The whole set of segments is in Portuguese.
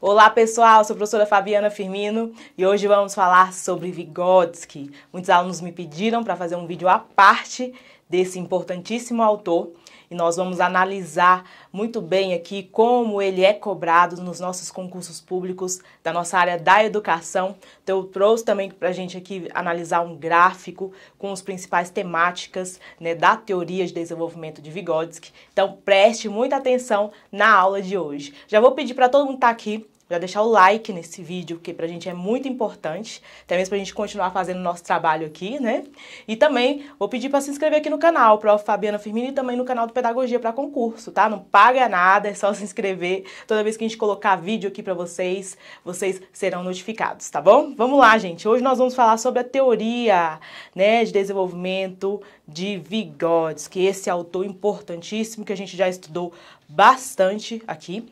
Olá pessoal, sou a professora Fabiana Firmino e hoje vamos falar sobre Vygotsky. Muitos alunos me pediram para fazer um vídeo à parte desse importantíssimo autor e nós vamos analisar muito bem aqui como ele é cobrado nos nossos concursos públicos da nossa área da educação. Então, eu trouxe também para a gente aqui analisar um gráfico com as principais temáticas né, da teoria de desenvolvimento de Vygotsky. Então, preste muita atenção na aula de hoje. Já vou pedir para todo mundo estar tá aqui já deixar o like nesse vídeo, que pra gente é muito importante, até mesmo pra gente continuar fazendo o nosso trabalho aqui, né? E também vou pedir para se inscrever aqui no canal, Prof. Fabiana Firmino e também no canal do Pedagogia para Concurso, tá? Não paga nada, é só se inscrever. Toda vez que a gente colocar vídeo aqui para vocês, vocês serão notificados, tá bom? Vamos lá, gente. Hoje nós vamos falar sobre a teoria, né, de desenvolvimento de Vygotsky, esse é autor importantíssimo que a gente já estudou bastante aqui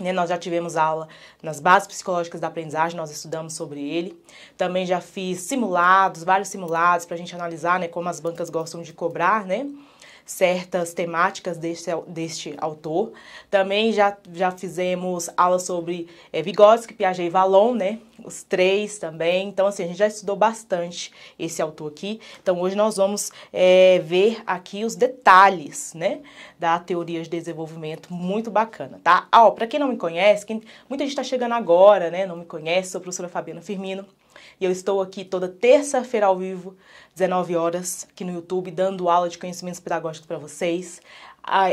né, nós já tivemos aula nas bases psicológicas da aprendizagem, nós estudamos sobre ele. Também já fiz simulados, vários simulados, para a gente analisar né, como as bancas gostam de cobrar, né? certas temáticas deste, deste autor. Também já, já fizemos aulas sobre é, eh, Vygotsky, Piaget e Valon, né? Os três também. Então, assim, a gente já estudou bastante esse autor aqui. Então, hoje nós vamos é, ver aqui os detalhes, né? Da teoria de desenvolvimento, muito bacana, tá? Ah, para pra quem não me conhece, quem, muita gente tá chegando agora, né? Não me conhece, sou a professora Fabiana Firmino e eu estou aqui toda terça-feira ao vivo, 19 horas, aqui no YouTube, dando aula de conhecimentos pedagógicos para vocês.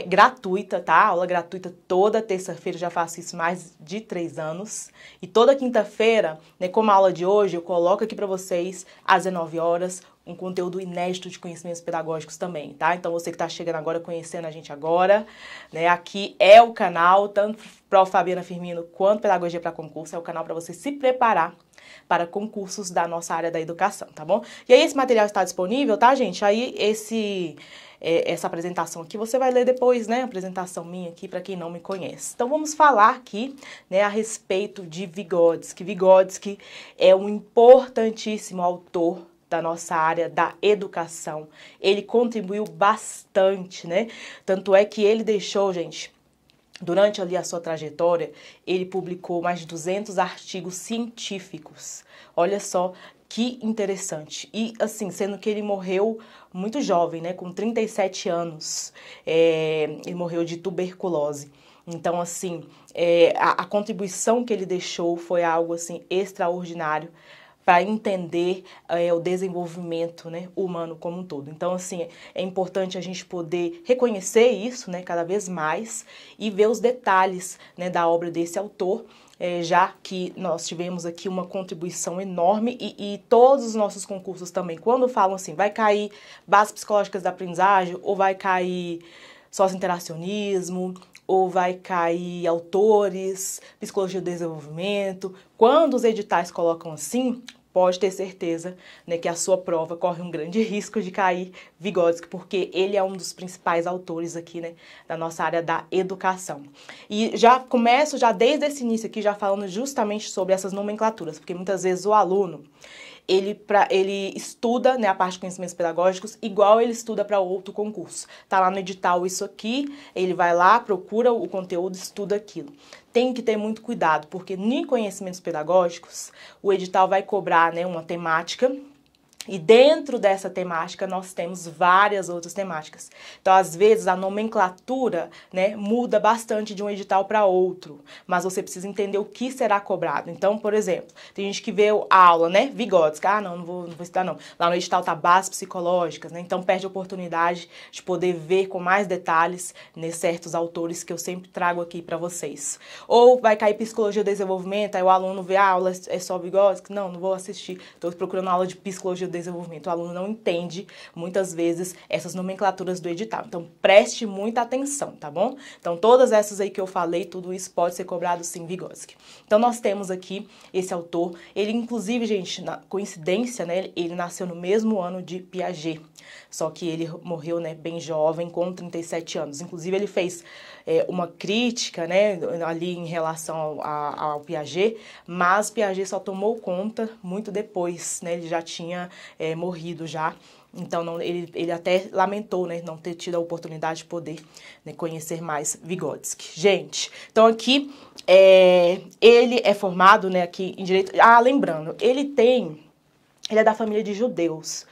gratuita, tá? Aula gratuita toda terça-feira, já faço isso mais de três anos. E toda quinta-feira, né, como a aula de hoje, eu coloco aqui para vocês, às 19 horas, um conteúdo inédito de conhecimentos pedagógicos também, tá? Então você que está chegando agora, conhecendo a gente agora, né? Aqui é o canal, tanto para o Fabiana Firmino quanto Pedagogia para Concurso, é o canal para você se preparar para concursos da nossa área da educação, tá bom? E aí esse material está disponível, tá, gente? Aí esse é, essa apresentação aqui, você vai ler depois, né? apresentação minha aqui, para quem não me conhece. Então, vamos falar aqui, né, a respeito de Vygotsky. Vygotsky é um importantíssimo autor da nossa área da educação. Ele contribuiu bastante, né? Tanto é que ele deixou, gente, Durante ali a sua trajetória, ele publicou mais de 200 artigos científicos. Olha só que interessante. E assim, sendo que ele morreu muito jovem, né, com 37 anos, é, ele morreu de tuberculose. Então, assim, é, a, a contribuição que ele deixou foi algo assim extraordinário para entender é, o desenvolvimento né, humano como um todo. Então, assim, é importante a gente poder reconhecer isso né, cada vez mais e ver os detalhes né, da obra desse autor, é, já que nós tivemos aqui uma contribuição enorme e, e, todos os nossos concursos também, quando falam assim, vai cair bases psicológicas da aprendizagem ou vai cair sócio-interacionismo, ou vai cair autores, psicologia do desenvolvimento. Quando os editais colocam assim, pode ter certeza né, que a sua prova corre um grande risco de cair Vygotsky, porque ele é um dos principais autores aqui né, da nossa área da educação. E já começo já desde esse início aqui já falando justamente sobre essas nomenclaturas, porque muitas vezes o aluno ele, pra, ele estuda né, a parte de conhecimentos pedagógicos igual ele estuda para outro concurso. Tá lá no edital isso aqui, ele vai lá, procura o conteúdo, estuda aquilo. Tem que ter muito cuidado, porque em conhecimentos pedagógicos, o edital vai cobrar né, uma temática e dentro dessa temática nós temos várias outras temáticas. Então, às vezes a nomenclatura, né, muda bastante de um edital para outro, mas você precisa entender o que será cobrado. Então, por exemplo, tem gente que vê a aula, né, Vigótica, ah, não, não vou, não vou estudar não. Lá no edital tá bases psicológicas, né? Então perde a oportunidade de poder ver com mais detalhes né, certos autores que eu sempre trago aqui para vocês. Ou vai cair psicologia do desenvolvimento, aí o aluno vê a ah, aula é só vigótica? não, não vou assistir. Estou procurando aula de psicologia do desenvolvimento. O aluno não entende muitas vezes essas nomenclaturas do edital. Então preste muita atenção, tá bom? Então todas essas aí que eu falei, tudo isso pode ser cobrado sim, Vygotsky. Então nós temos aqui esse autor, ele inclusive, gente, na coincidência, né, ele nasceu no mesmo ano de Piaget. Só que ele morreu né, bem jovem, com 37 anos. Inclusive, ele fez é, uma crítica né, ali em relação ao, ao, Piaget, mas Piaget só tomou conta muito depois, né, ele já tinha é, morrido já. Então, não, ele, ele até lamentou né, não ter tido a oportunidade de poder né, conhecer mais Vygotsky. Gente, então aqui é, ele é formado né, aqui em Direito. Ah, lembrando, ele tem. Ele é da família de judeus.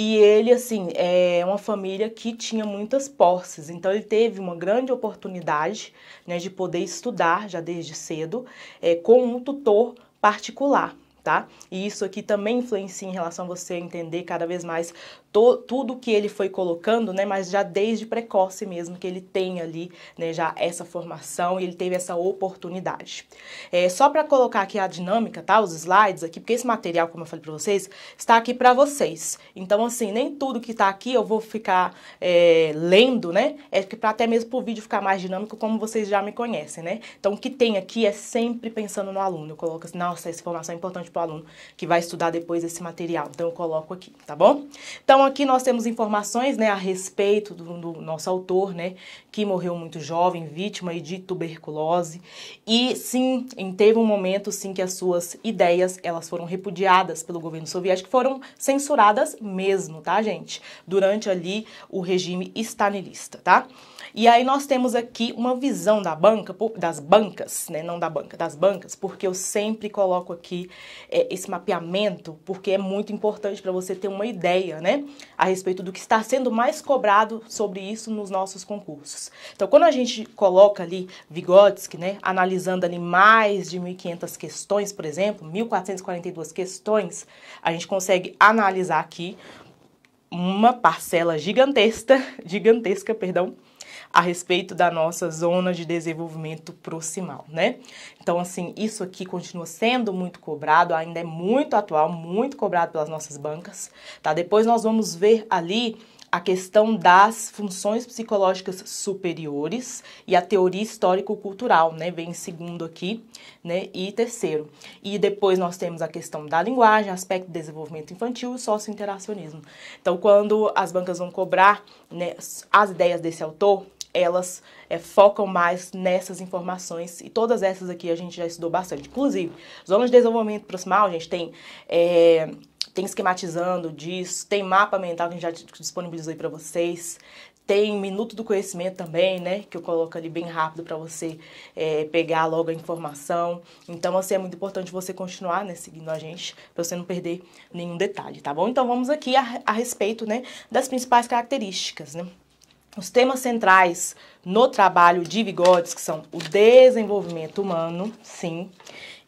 E ele, assim, é uma família que tinha muitas posses, então ele teve uma grande oportunidade né, de poder estudar já desde cedo é, com um tutor particular. Tá? E isso aqui também influencia em relação a você entender cada vez mais to, tudo que ele foi colocando, né, mas já desde precoce mesmo, que ele tem ali né, já essa formação e ele teve essa oportunidade. É, só para colocar aqui a dinâmica, tá, os slides aqui, porque esse material, como eu falei para vocês, está aqui para vocês. Então, assim, nem tudo que está aqui eu vou ficar é, lendo, né, é que para até mesmo para o vídeo ficar mais dinâmico, como vocês já me conhecem, né. Então, o que tem aqui é sempre pensando no aluno. Eu coloco assim, nossa, essa informação é importante para o aluno que vai estudar depois esse material. Então, eu coloco aqui, tá bom? Então, então aqui nós temos informações né, a respeito do, do nosso autor, né, que morreu muito jovem, vítima de tuberculose, e sim, teve um momento sim que as suas ideias elas foram repudiadas pelo governo soviético, foram censuradas mesmo, tá gente? Durante ali o regime stalinista, tá? E aí nós temos aqui uma visão da banca, das bancas, né? Não da banca, das bancas, porque eu sempre coloco aqui é, esse mapeamento, porque é muito importante para você ter uma ideia, né? A respeito do que está sendo mais cobrado sobre isso nos nossos concursos. Então, quando a gente coloca ali Vygotsky, né? Analisando ali mais de 1.500 questões, por exemplo, 1.442 questões, a gente consegue analisar aqui uma parcela gigantesca, gigantesca, perdão, a respeito da nossa zona de desenvolvimento proximal, né? Então, assim, isso aqui continua sendo muito cobrado, ainda é muito atual, muito cobrado pelas nossas bancas, tá? Depois nós vamos ver ali a questão das funções psicológicas superiores e a teoria histórico-cultural, né? Vem em segundo aqui, né? E terceiro. E depois nós temos a questão da linguagem, aspecto de desenvolvimento infantil e sócio-interacionismo. Então, quando as bancas vão cobrar né, as ideias desse autor, elas é, focam mais nessas informações e todas essas aqui a gente já estudou bastante. Inclusive, zona de desenvolvimento proximal, a gente tem, é, tem esquematizando disso, tem mapa mental que a gente já disponibilizou aí para vocês, tem minuto do conhecimento também, né? Que eu coloco ali bem rápido para você é, pegar logo a informação. Então, assim, é muito importante você continuar, né? Seguindo a gente, para você não perder nenhum detalhe, tá bom? Então, vamos aqui a, a respeito, né? Das principais características, né? Os temas centrais no trabalho de Vigodes, que são o desenvolvimento humano, sim,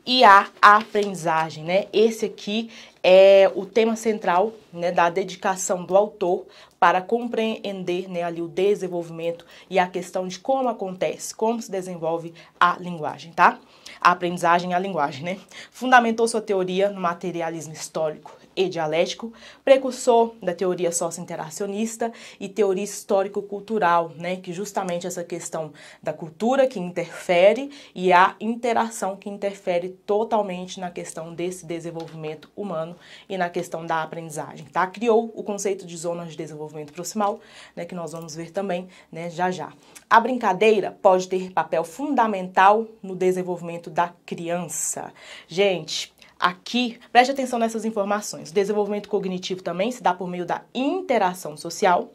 e a aprendizagem, né? Esse aqui é o tema central né, da dedicação do autor para compreender né, ali o desenvolvimento e a questão de como acontece, como se desenvolve a linguagem, tá? A aprendizagem e a linguagem, né? Fundamentou sua teoria no materialismo histórico, e dialético, precursor da teoria socio interacionista e teoria histórico-cultural, né, que justamente essa questão da cultura que interfere e a interação que interfere totalmente na questão desse desenvolvimento humano e na questão da aprendizagem, tá? Criou o conceito de zonas de desenvolvimento proximal, né, que nós vamos ver também, né, já já. A brincadeira pode ter papel fundamental no desenvolvimento da criança. Gente, Aqui, preste atenção nessas informações. O desenvolvimento cognitivo também se dá por meio da interação social.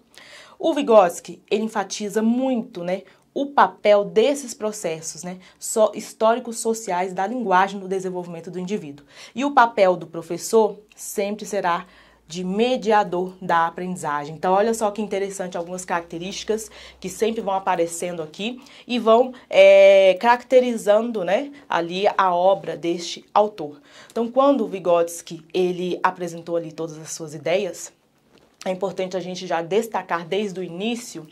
O Vygotsky, ele enfatiza muito, né, o papel desses processos né, só históricos sociais da linguagem no desenvolvimento do indivíduo. E o papel do professor sempre será de mediador da aprendizagem. Então, olha só que interessante algumas características que sempre vão aparecendo aqui e vão é, caracterizando, né, ali a obra deste autor. Então, quando o Vygotsky ele apresentou ali todas as suas ideias, é importante a gente já destacar desde o início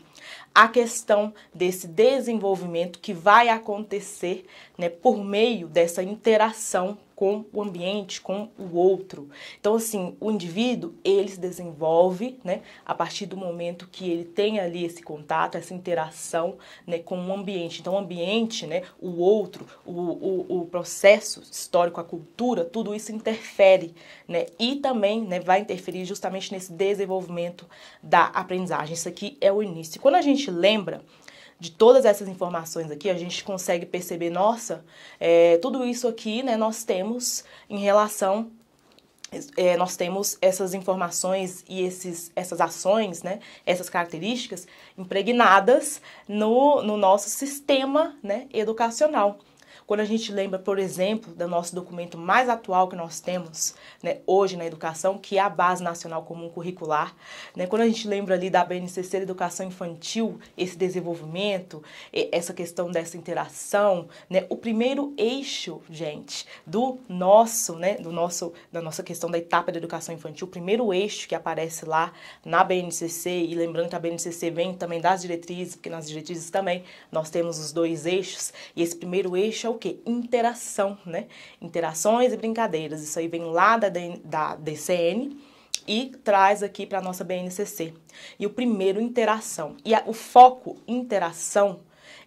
a questão desse desenvolvimento que vai acontecer né, por meio dessa interação com o ambiente, com o outro. Então, assim, o indivíduo, ele se desenvolve, né, a partir do momento que ele tem ali esse contato, essa interação, né, com o ambiente. Então, o ambiente, né, o outro, o, o, o processo histórico, a cultura, tudo isso interfere, né, e também, né, vai interferir justamente nesse desenvolvimento da aprendizagem. Isso aqui é o início. Quando a gente lembra de todas essas informações aqui, a gente consegue perceber, nossa, é, tudo isso aqui né, nós temos em relação é, nós temos essas informações e esses, essas ações, né, essas características impregnadas no, no nosso sistema né, educacional. Quando a gente lembra, por exemplo, do nosso documento mais atual que nós temos né, hoje na educação, que é a Base Nacional Comum Curricular, né, quando a gente lembra ali da BNCC da Educação Infantil, esse desenvolvimento, essa questão dessa interação, né, o primeiro eixo, gente, do nosso, né, do nosso, da nossa questão da etapa da educação infantil, o primeiro eixo que aparece lá na BNCC, e lembrando que a BNCC vem também das diretrizes, porque nas diretrizes também nós temos os dois eixos, e esse primeiro eixo é o o quê? Interação, né? Interações e brincadeiras. Isso aí vem lá da, da DCN e traz aqui para a nossa BNCC. E o primeiro, interação. E a, o foco interação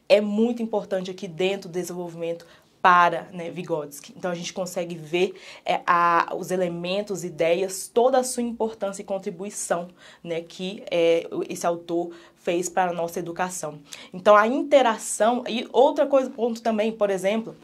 é muito importante aqui dentro do desenvolvimento para né, Vygotsky. Então a gente consegue ver é, a, os elementos, ideias, toda a sua importância e contribuição né, que é, esse autor fez para a nossa educação. Então a interação e outra coisa, ponto também, por exemplo,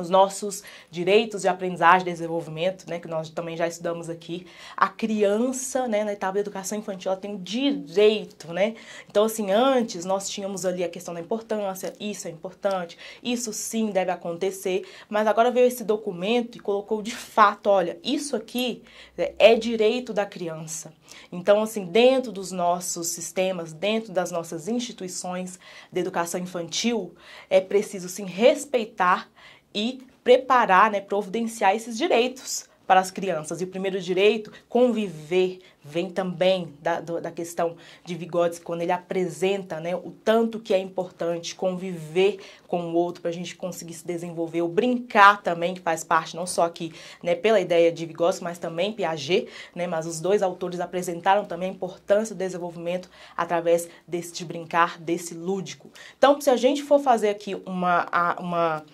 os nossos direitos de aprendizagem e desenvolvimento, né, que nós também já estudamos aqui, a criança, né, na etapa da educação infantil, ela tem o direito, né? Então, assim, antes nós tínhamos ali a questão da importância, isso é importante, isso sim deve acontecer, mas agora veio esse documento e colocou de fato, olha, isso aqui né, é direito da criança. Então, assim, dentro dos nossos sistemas, dentro das nossas instituições de educação infantil, é preciso, sim, respeitar e preparar, né, providenciar esses direitos para as crianças. E o primeiro direito, conviver, vem também da, da questão de Vigodes, quando ele apresenta né, o tanto que é importante conviver com o outro para a gente conseguir se desenvolver, o brincar também, que faz parte não só aqui né, pela ideia de Vigodes, mas também Piaget, né, mas os dois autores apresentaram também a importância do desenvolvimento através desse brincar, desse lúdico. Então, se a gente for fazer aqui uma... uma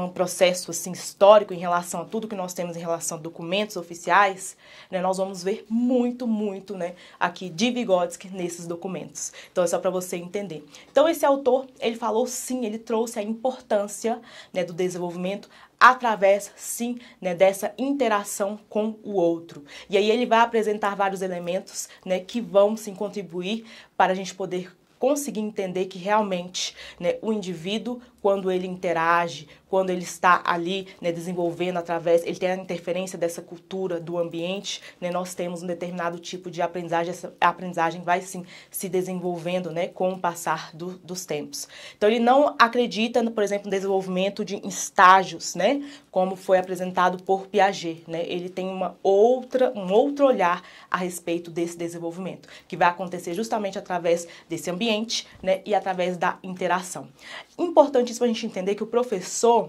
um processo assim histórico em relação a tudo que nós temos em relação a documentos oficiais, né, nós vamos ver muito, muito, né, aqui de Vygotsky nesses documentos. Então é só para você entender. Então esse autor, ele falou sim, ele trouxe a importância, né, do desenvolvimento através, sim, né, dessa interação com o outro. E aí ele vai apresentar vários elementos, né, que vão sim contribuir para a gente poder conseguir entender que realmente né, o indivíduo, quando ele interage, quando ele está ali né, desenvolvendo através, ele tem a interferência dessa cultura do ambiente, né, nós temos um determinado tipo de aprendizagem, essa aprendizagem vai sim se desenvolvendo né, com o passar do, dos tempos. Então ele não acredita, por exemplo, no desenvolvimento de estágios, né, como foi apresentado por Piaget. Né? Ele tem uma outra, um outro olhar a respeito desse desenvolvimento, que vai acontecer justamente através desse ambiente né, e através da interação. Importantíssimo a gente entender que o professor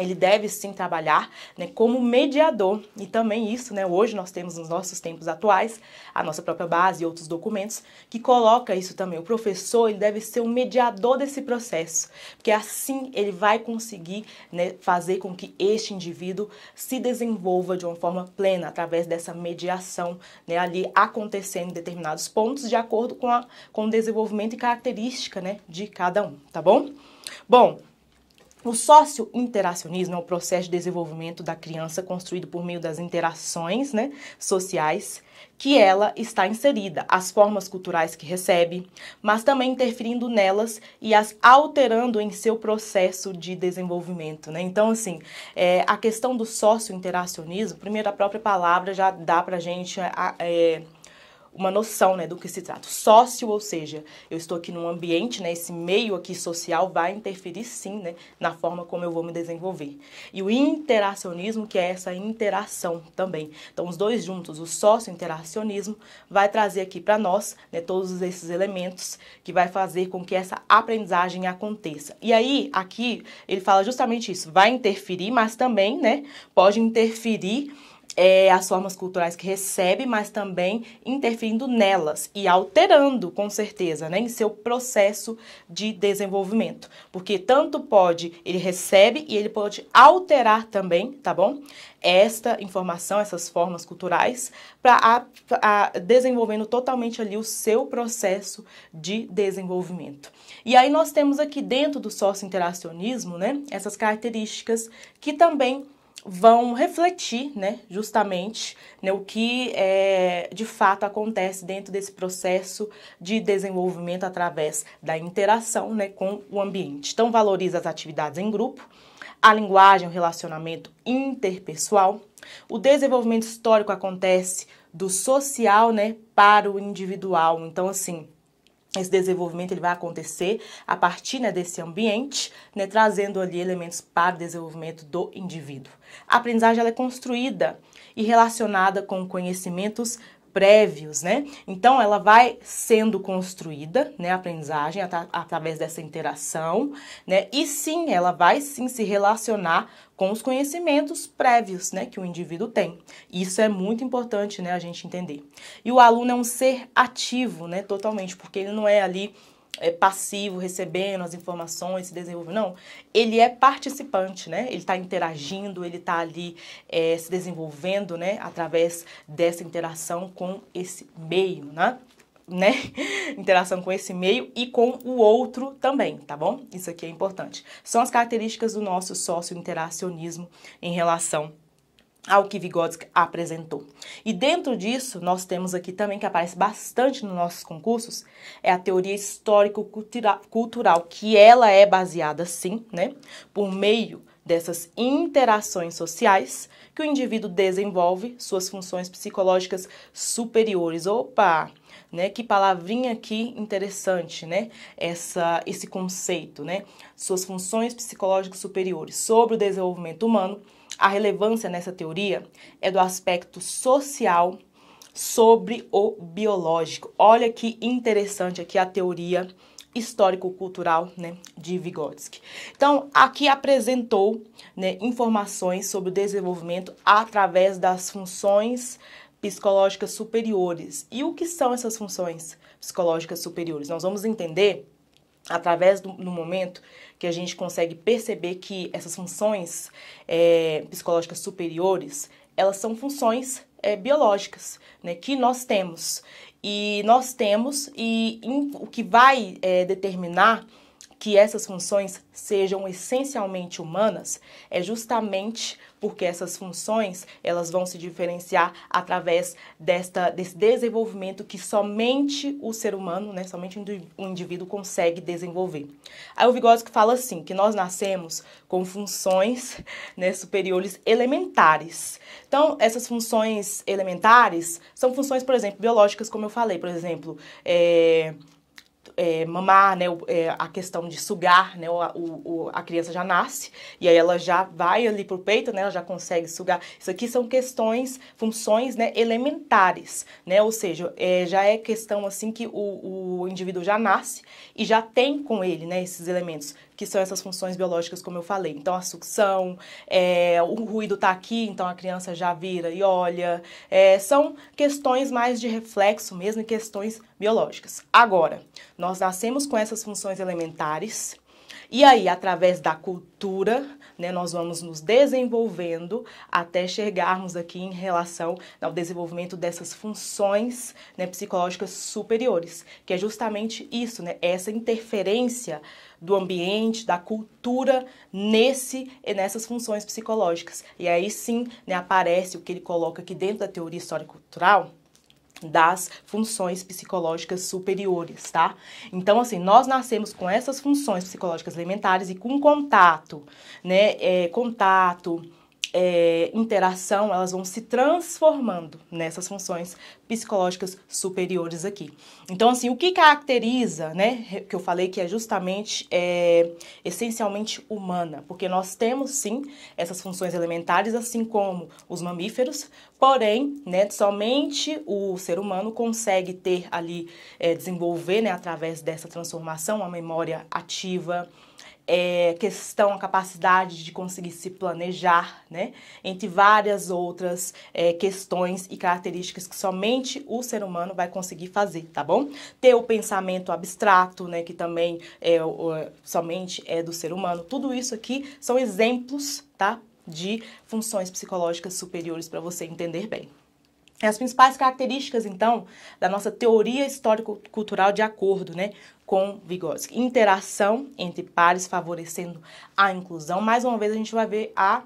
ele deve sim trabalhar né, como mediador e também isso, né, hoje nós temos nos nossos tempos atuais a nossa própria base e outros documentos que coloca isso também. O professor ele deve ser o mediador desse processo, porque assim ele vai conseguir né, fazer com que este indivíduo se desenvolva de uma forma plena através dessa mediação né, ali acontecendo em determinados pontos de acordo com, a, com o desenvolvimento e característica né, de cada um, tá bom? Bom, o sócio-interacionismo é o processo de desenvolvimento da criança construído por meio das interações né, sociais que ela está inserida, as formas culturais que recebe, mas também interferindo nelas e as alterando em seu processo de desenvolvimento. Né? Então, assim, é, a questão do sócio-interacionismo, primeiro a própria palavra já dá para a gente... É, uma noção né, do que se trata. Sócio, ou seja, eu estou aqui num ambiente, né, esse meio aqui social vai interferir sim né, na forma como eu vou me desenvolver. E o interacionismo, que é essa interação também. Então, os dois juntos, o sócio-interacionismo, vai trazer aqui para nós né, todos esses elementos que vai fazer com que essa aprendizagem aconteça. E aí, aqui, ele fala justamente isso, vai interferir, mas também né, pode interferir é, as formas culturais que recebe, mas também interferindo nelas e alterando, com certeza, né, em seu processo de desenvolvimento. Porque tanto pode, ele recebe e ele pode alterar também, tá bom? Esta informação, essas formas culturais, para desenvolvendo totalmente ali o seu processo de desenvolvimento. E aí nós temos aqui dentro do sócio-interacionismo, né, essas características que também vão refletir, né, justamente, né, o que é, de fato acontece dentro desse processo de desenvolvimento através da interação, né, com o ambiente. Então, valoriza as atividades em grupo, a linguagem, o relacionamento interpessoal. O desenvolvimento histórico acontece do social, né, para o individual. Então, assim, esse desenvolvimento ele vai acontecer a partir né, desse ambiente, né, trazendo ali elementos para o desenvolvimento do indivíduo. A aprendizagem é construída e relacionada com conhecimentos prévios, né? Então ela vai sendo construída, né, a aprendizagem at através dessa interação, né? E sim, ela vai sim se relacionar com os conhecimentos prévios, né, que o indivíduo tem. Isso é muito importante, né, a gente entender. E o aluno é um ser ativo, né, totalmente, porque ele não é ali é, passivo, recebendo as informações, se desenvolvendo. Não, ele é participante, né? Ele está interagindo, ele está ali é, se desenvolvendo, né? Através dessa interação com esse meio, né? né? Interação com esse meio e com o outro também, tá bom? Isso aqui é importante. São as características do nosso sócio-interacionismo em relação ao que Vygotsky apresentou. E dentro disso, nós temos aqui também, que aparece bastante nos nossos concursos, é a teoria histórico-cultural, que ela é baseada, sim, né, por meio dessas interações sociais que o indivíduo desenvolve suas funções psicológicas superiores. Opa, né? Que palavrinha aqui interessante, né? Essa esse conceito, né? Suas funções psicológicas superiores sobre o desenvolvimento humano a relevância nessa teoria é do aspecto social sobre o biológico. Olha que interessante aqui a teoria histórico-cultural né, de Vygotsky. Então, aqui apresentou né, informações sobre o desenvolvimento através das funções psicológicas superiores. E o que são essas funções psicológicas superiores? Nós vamos entender através do, do, momento que a gente consegue perceber que essas funções é, psicológicas superiores elas são funções é, biológicas né, que nós temos e nós temos e o que vai é, determinar que essas funções sejam essencialmente humanas é justamente porque essas funções elas vão se diferenciar através desta, desse desenvolvimento que somente o ser humano, né, somente o indivíduo consegue desenvolver. Aí o Vygotsky fala assim, que nós nascemos com funções né, superiores elementares. Então, essas funções elementares são funções, por exemplo, biológicas, como eu falei, por exemplo, é, é, mamar, né, é, a questão de sugar, né, o, o, a criança já nasce e aí ela já vai ali pro peito, né, ela já consegue sugar. Isso aqui são questões, funções, né, elementares, né, ou seja, é, já é questão assim que o, o indivíduo já nasce e já tem com ele, né, esses elementos que são essas funções biológicas, como eu falei. Então, a sucção, é, o ruído está aqui, então a criança já vira e olha. É, são questões mais de reflexo mesmo e questões biológicas. Agora, nós nascemos com essas funções elementares, e aí, através da cultura, né, nós vamos nos desenvolvendo até chegarmos aqui em relação ao desenvolvimento dessas funções né, psicológicas superiores, que é justamente isso, né, essa interferência do ambiente, da cultura nesse nessas funções psicológicas. E aí sim né, aparece o que ele coloca aqui dentro da teoria histórico-cultural, das funções psicológicas superiores, tá? Então, assim, nós nascemos com essas funções psicológicas elementares e com contato, né? É, contato, é, interação, elas vão se transformando nessas funções psicológicas superiores aqui. Então, assim, o que caracteriza, né, que eu falei que é justamente, é, essencialmente humana, porque nós temos, sim, essas funções elementares, assim como os mamíferos, porém, né, somente o ser humano consegue ter ali, é, desenvolver, né, através dessa transformação, a memória ativa, é, questão, a capacidade de conseguir se planejar, né? Entre várias outras é, questões e características que somente o ser humano vai conseguir fazer, tá bom? Ter o pensamento abstrato, né? Que também é, o, somente é do ser humano. Tudo isso aqui são exemplos, tá? De funções psicológicas superiores para você entender bem. As principais características, então, da nossa teoria histórico-cultural de acordo, né? com Vygotsky. Interação entre pares favorecendo a inclusão. Mais uma vez a gente vai ver a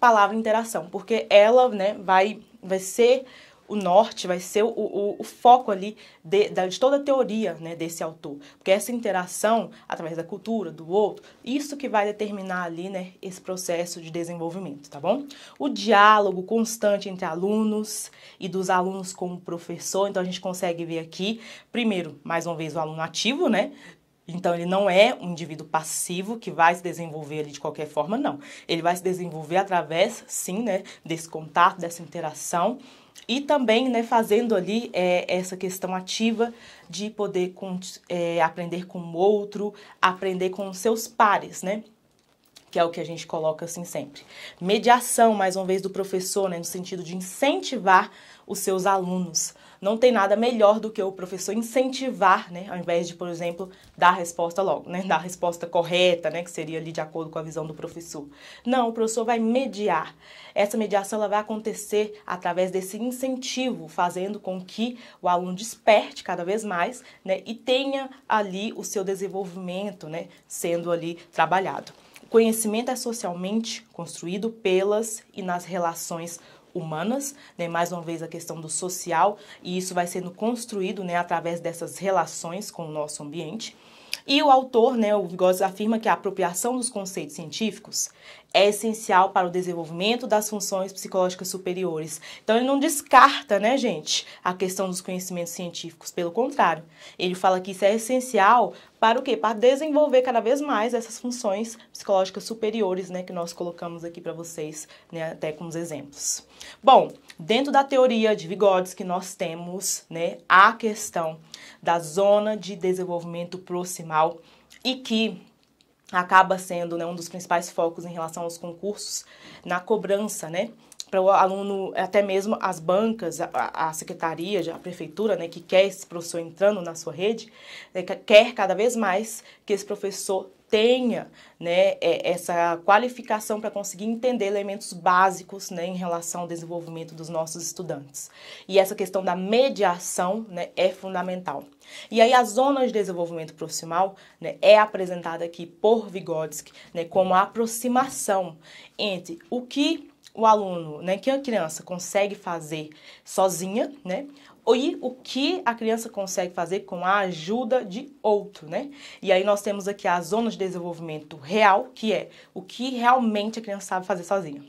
palavra interação, porque ela, né, vai vai ser o norte, vai ser o, o, o foco ali de, de, toda a teoria né, desse autor. Porque essa interação, através da cultura, do outro, isso que vai determinar ali né, esse processo de desenvolvimento, tá bom? O diálogo constante entre alunos e dos alunos com o professor, então a gente consegue ver aqui, primeiro, mais uma vez, o aluno ativo, né? Então, ele não é um indivíduo passivo que vai se desenvolver ali de qualquer forma, não. Ele vai se desenvolver através, sim, né, desse contato, dessa interação e também né, fazendo ali é, essa questão ativa de poder com, é, aprender com o outro, aprender com os seus pares, né? que é o que a gente coloca assim sempre. Mediação, mais uma vez, do professor, né, no sentido de incentivar os seus alunos não tem nada melhor do que o professor incentivar, né, ao invés de, por exemplo, dar a resposta logo, né, dar a resposta correta, né, que seria ali de acordo com a visão do professor. Não, o professor vai mediar. Essa mediação ela vai acontecer através desse incentivo, fazendo com que o aluno desperte cada vez mais, né, e tenha ali o seu desenvolvimento, né, sendo ali trabalhado. O conhecimento é socialmente construído pelas e nas relações humanas, né? mais uma vez a questão do social, e isso vai sendo construído né, através dessas relações com o nosso ambiente. E o autor, né, o Vigós, afirma que a apropriação dos conceitos científicos é essencial para o desenvolvimento das funções psicológicas superiores. Então ele não descarta, né, gente, a questão dos conhecimentos científicos, pelo contrário. Ele fala que isso é essencial para o quê? Para desenvolver cada vez mais essas funções psicológicas superiores, né, que nós colocamos aqui para vocês, né, até com os exemplos. Bom, Dentro da teoria de Vygotsky, nós temos né, a questão da zona de desenvolvimento proximal e que acaba sendo né, um dos principais focos em relação aos concursos na cobrança, né? Para o aluno, até mesmo as bancas, a, a, secretaria, a prefeitura, né, que quer esse professor entrando na sua rede, né, quer cada vez mais que esse professor tenha né, é, essa qualificação para conseguir entender elementos básicos né, em relação ao desenvolvimento dos nossos estudantes. E essa questão da mediação né, é fundamental. E aí a zona de desenvolvimento proximal né, é apresentada aqui por Vygotsky né, como a aproximação entre o que o aluno, né, que a criança consegue fazer sozinha, né, e o que a criança consegue fazer com a ajuda de outro, né? E aí nós temos aqui a zona de desenvolvimento real, que é o que realmente a criança sabe fazer sozinha.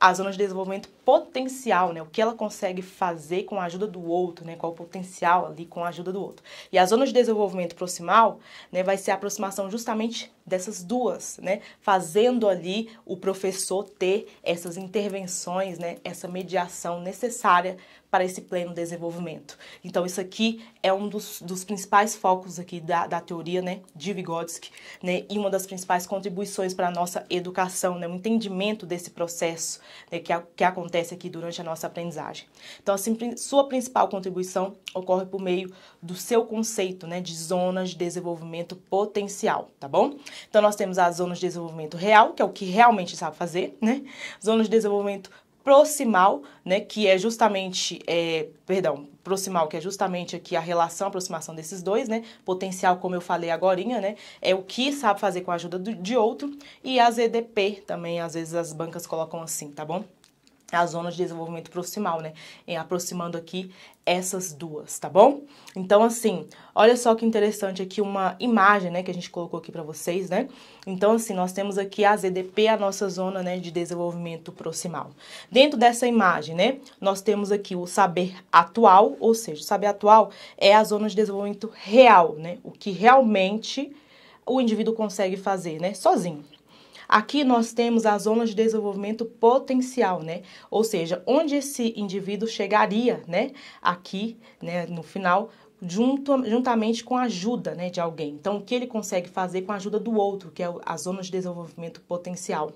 A zona de desenvolvimento potencial, né? O que ela consegue fazer com a ajuda do outro, né? Qual o potencial ali com a ajuda do outro. E a zona de desenvolvimento proximal, né, vai ser a aproximação justamente dessas duas, né? Fazendo ali o professor ter essas intervenções, né? Essa mediação necessária para esse pleno desenvolvimento. Então, isso aqui é um dos, dos principais focos aqui da, da teoria né, de Vygotsky né, e uma das principais contribuições para a nossa educação, né, o entendimento desse processo né, que, a, que acontece aqui durante a nossa aprendizagem. Então, assim, sua principal contribuição ocorre por meio do seu conceito né, de zonas de desenvolvimento potencial, tá bom? Então, nós temos as zonas de desenvolvimento real, que é o que realmente sabe fazer, né? Zonas de desenvolvimento proximal, né, que é justamente, é, perdão, proximal, que é justamente aqui a relação, a aproximação desses dois, né, potencial, como eu falei agorinha, né, é o que sabe fazer com a ajuda do, de outro, e as EDP também, às vezes as bancas colocam assim, tá bom? a zona de desenvolvimento proximal, né? É, aproximando aqui essas duas, tá bom? Então, assim, olha só que interessante aqui uma imagem, né, que a gente colocou aqui para vocês, né? Então, assim, nós temos aqui a ZDP, a nossa zona, né, de desenvolvimento proximal. Dentro dessa imagem, né, nós temos aqui o saber atual, ou seja, o saber atual é a zona de desenvolvimento real, né? O que realmente o indivíduo consegue fazer, né, sozinho. Aqui nós temos a zona de desenvolvimento potencial, né? Ou seja, onde esse indivíduo chegaria, né? Aqui, né, no final, junto, juntamente com a ajuda né, de alguém. Então, o que ele consegue fazer com a ajuda do outro, que é a zona de desenvolvimento potencial.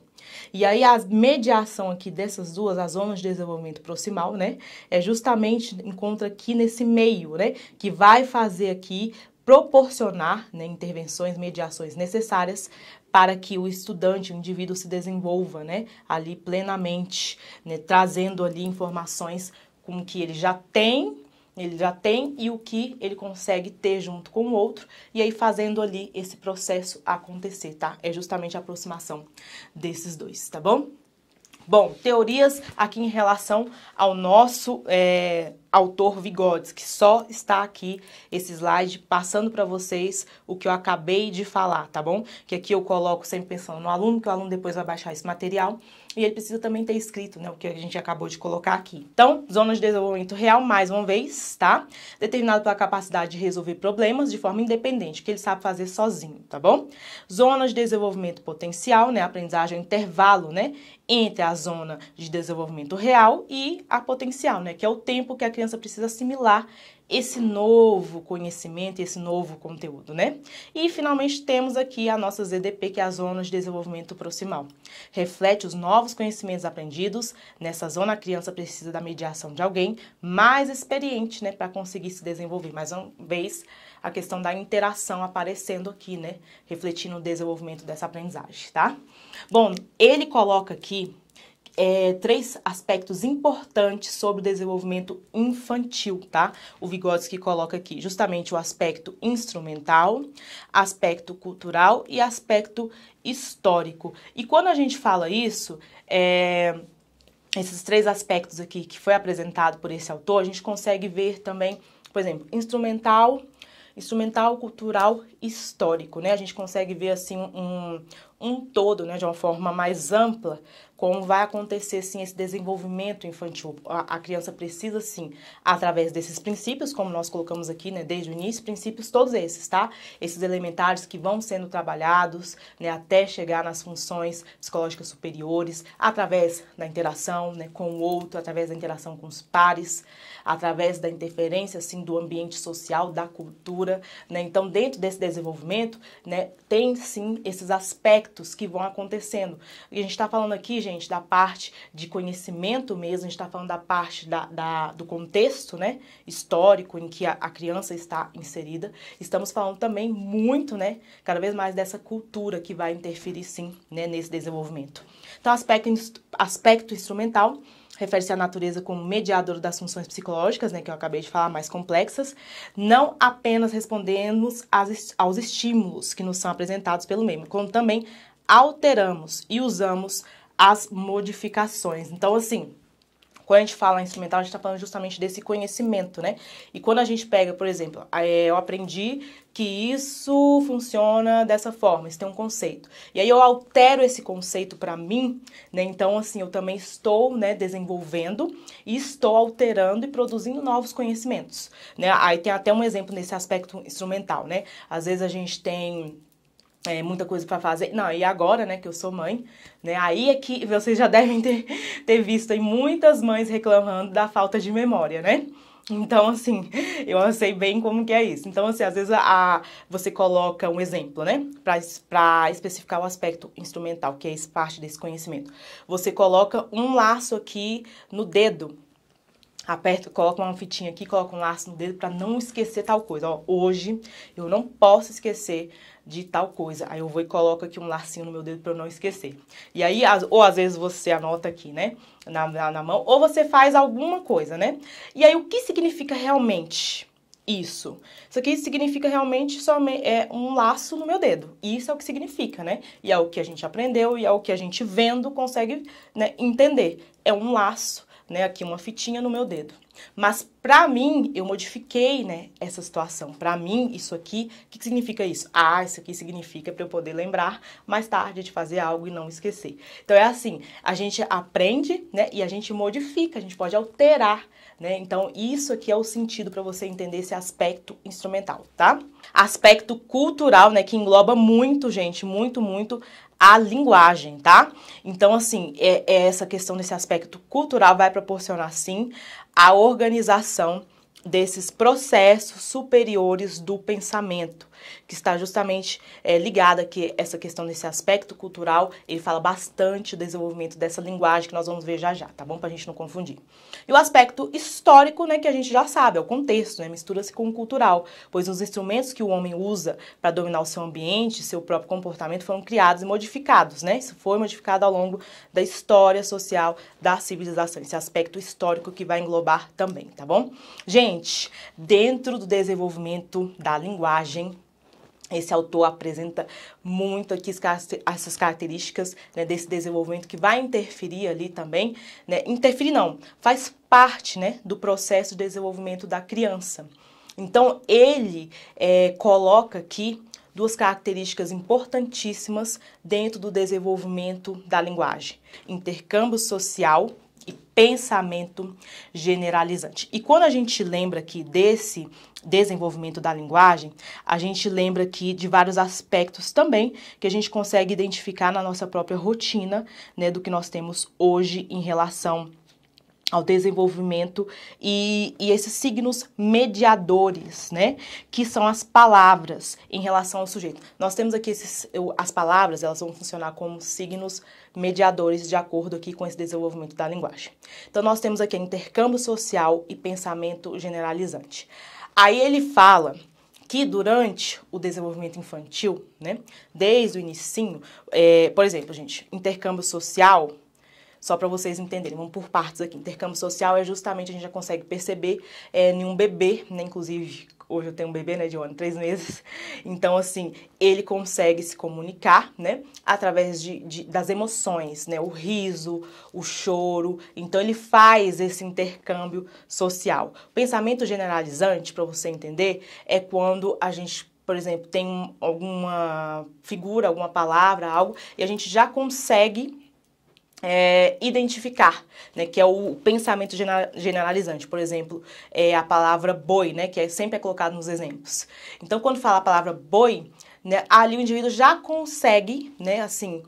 E aí, a mediação aqui dessas duas, as zonas de desenvolvimento proximal, né, é justamente, encontra aqui nesse meio, né, que vai fazer aqui proporcionar né, intervenções, mediações necessárias para que o estudante, o indivíduo se desenvolva né, ali plenamente, né, trazendo ali informações com o que ele já tem, ele já tem e o que ele consegue ter junto com o outro, e aí fazendo ali esse processo acontecer, tá? É justamente a aproximação desses dois, tá bom? Bom, teorias aqui em relação ao nosso é, autor Vigodes, que só está aqui esse slide passando para vocês o que eu acabei de falar, tá bom? Que aqui eu coloco sempre pensando no aluno, que o aluno depois vai baixar esse material. E ele precisa também ter escrito, né, o que a gente acabou de colocar aqui. Então, zona de desenvolvimento real, mais uma vez, tá? Determinado pela capacidade de resolver problemas de forma independente, que ele sabe fazer sozinho, tá bom? Zona de desenvolvimento potencial, né, aprendizagem é intervalo, né, entre a zona de desenvolvimento real e a potencial, né, que é o tempo que a criança precisa assimilar esse novo conhecimento, esse novo conteúdo, né? E finalmente temos aqui a nossa ZDP, que é a Zona de Desenvolvimento Proximal. Reflete os novos conhecimentos aprendidos. Nessa zona, a criança precisa da mediação de alguém mais experiente, né, para conseguir se desenvolver. Mais uma vez, a questão da interação aparecendo aqui, né, refletindo o desenvolvimento dessa aprendizagem, tá? Bom, ele coloca aqui é, três aspectos importantes sobre o desenvolvimento infantil, tá? O Vygotsky coloca aqui justamente o aspecto instrumental, aspecto cultural e aspecto histórico. E quando a gente fala isso, é, esses três aspectos aqui que foi apresentado por esse autor, a gente consegue ver também, por exemplo, instrumental, instrumental, cultural histórico, né? A gente consegue ver assim um, um todo, né, de uma forma mais ampla, como vai acontecer assim esse desenvolvimento infantil. A, a criança precisa sim, através desses princípios, como nós colocamos aqui, né, desde o início, princípios todos esses, tá? Esses elementares que vão sendo trabalhados, né, até chegar nas funções psicológicas superiores, através da interação, né, com o outro, através da interação com os pares, através da interferência assim do ambiente social, da cultura, né? Então, dentro desse desenvolvimento, né, tem sim esses aspectos que vão acontecendo. E a gente está falando aqui, gente, da parte de conhecimento mesmo, a gente está falando da parte da, da, do contexto né, histórico em que a, a criança está inserida. Estamos falando também muito, né, cada vez mais dessa cultura que vai interferir sim né, nesse desenvolvimento. Então, aspecto, aspecto instrumental refere-se à natureza como mediador das funções psicológicas, né, que eu acabei de falar, mais complexas, não apenas respondemos aos estímulos que nos são apresentados pelo meio, como também alteramos e usamos as modificações. Então, assim, quando a gente fala em instrumental, a gente está falando justamente desse conhecimento, né? E quando a gente pega, por exemplo, é, eu aprendi que isso funciona dessa forma, isso tem um conceito. E aí eu altero esse conceito para mim, né? Então, assim, eu também estou, né, desenvolvendo e estou alterando e produzindo novos conhecimentos, né? Aí tem até um exemplo nesse aspecto instrumental, né? Às vezes a gente tem é, muita coisa para fazer. Não, e agora, né, que eu sou mãe, né? Aí é que vocês já devem ter, ter visto em muitas mães reclamando da falta de memória, né? Então, assim, eu sei bem como que é isso. Então, assim, às vezes a, a você coloca um exemplo, né? Para especificar o aspecto instrumental, que é parte desse conhecimento. Você coloca um laço aqui no dedo. Aperta, coloca uma fitinha aqui, coloca um laço no dedo para não esquecer tal coisa. Ó, hoje eu não posso esquecer de tal coisa. Aí eu vou e coloco aqui um lacinho no meu dedo para eu não esquecer. E aí, ou às vezes você anota aqui, né? Na, na, na mão, ou você faz alguma coisa, né? E aí, o que significa realmente? isso. Isso aqui significa realmente somente é um laço no meu dedo. Isso é o que significa, né? E é o que a gente aprendeu e é o que a gente vendo consegue né, entender. É um laço né, aqui uma fitinha no meu dedo. Mas para mim, eu modifiquei, né, essa situação. Para mim, isso aqui, o que, que, significa isso? Ah, isso aqui significa para eu poder lembrar mais tarde de fazer algo e não esquecer. Então é assim, a gente aprende, né, e a gente modifica, a gente pode alterar, né? Então isso aqui é o sentido para você entender esse aspecto instrumental, tá? Aspecto cultural, né, que engloba muito, gente, muito, muito a linguagem, tá? Então, assim, é, é essa questão desse aspecto cultural vai proporcionar, sim, a organização desses processos superiores do pensamento, que está justamente é, eh, ligada que essa questão desse aspecto cultural, ele fala bastante do desenvolvimento dessa linguagem que nós vamos ver já já, tá bom? Para a gente não confundir. E o aspecto histórico, né, que a gente já sabe, é o contexto, né, mistura-se com o cultural, pois os instrumentos que o homem usa para dominar o seu ambiente, seu próprio comportamento, foram criados e modificados, né? Isso foi modificado ao longo da história social da civilização, esse aspecto histórico que vai englobar também, tá bom? Gente, dentro do desenvolvimento da linguagem esse autor apresenta muito aqui essas características né, desse desenvolvimento que vai interferir ali também, né? interferir não, faz parte né, do processo de desenvolvimento da criança. Então ele é, coloca aqui duas características importantíssimas dentro do desenvolvimento da linguagem: intercâmbio social e pensamento generalizante. E quando a gente lembra aqui desse desenvolvimento da linguagem, a gente lembra aqui de vários aspectos também que a gente consegue identificar na nossa própria rotina, né, do que nós temos hoje em relação ao desenvolvimento e, e, esses signos mediadores, né? Que são as palavras em relação ao sujeito. Nós temos aqui esses, as palavras, elas vão funcionar como signos mediadores de acordo aqui com esse desenvolvimento da linguagem. Então nós temos aqui intercâmbio social e pensamento generalizante. Aí ele fala que durante o desenvolvimento infantil, né, desde o início, é, por exemplo, gente, intercâmbio social só para vocês entenderem, vamos por partes aqui. Intercâmbio social é justamente a gente já consegue perceber é, em um bebê, né? Inclusive, hoje eu tenho um bebê, né, de um ano, três meses. Então, assim, ele consegue se comunicar, né, através de, de, das emoções, né, o riso, o choro. Então, ele faz esse intercâmbio social. Pensamento generalizante, para você entender, é quando a gente por exemplo, tem alguma figura, alguma palavra, algo, e a gente já consegue é, identificar, né, que é o pensamento generalizante. Por exemplo, é a palavra boi, né, que é, sempre é colocado nos exemplos. Então, quando fala a palavra boi, né, ali o indivíduo já consegue, né, assim,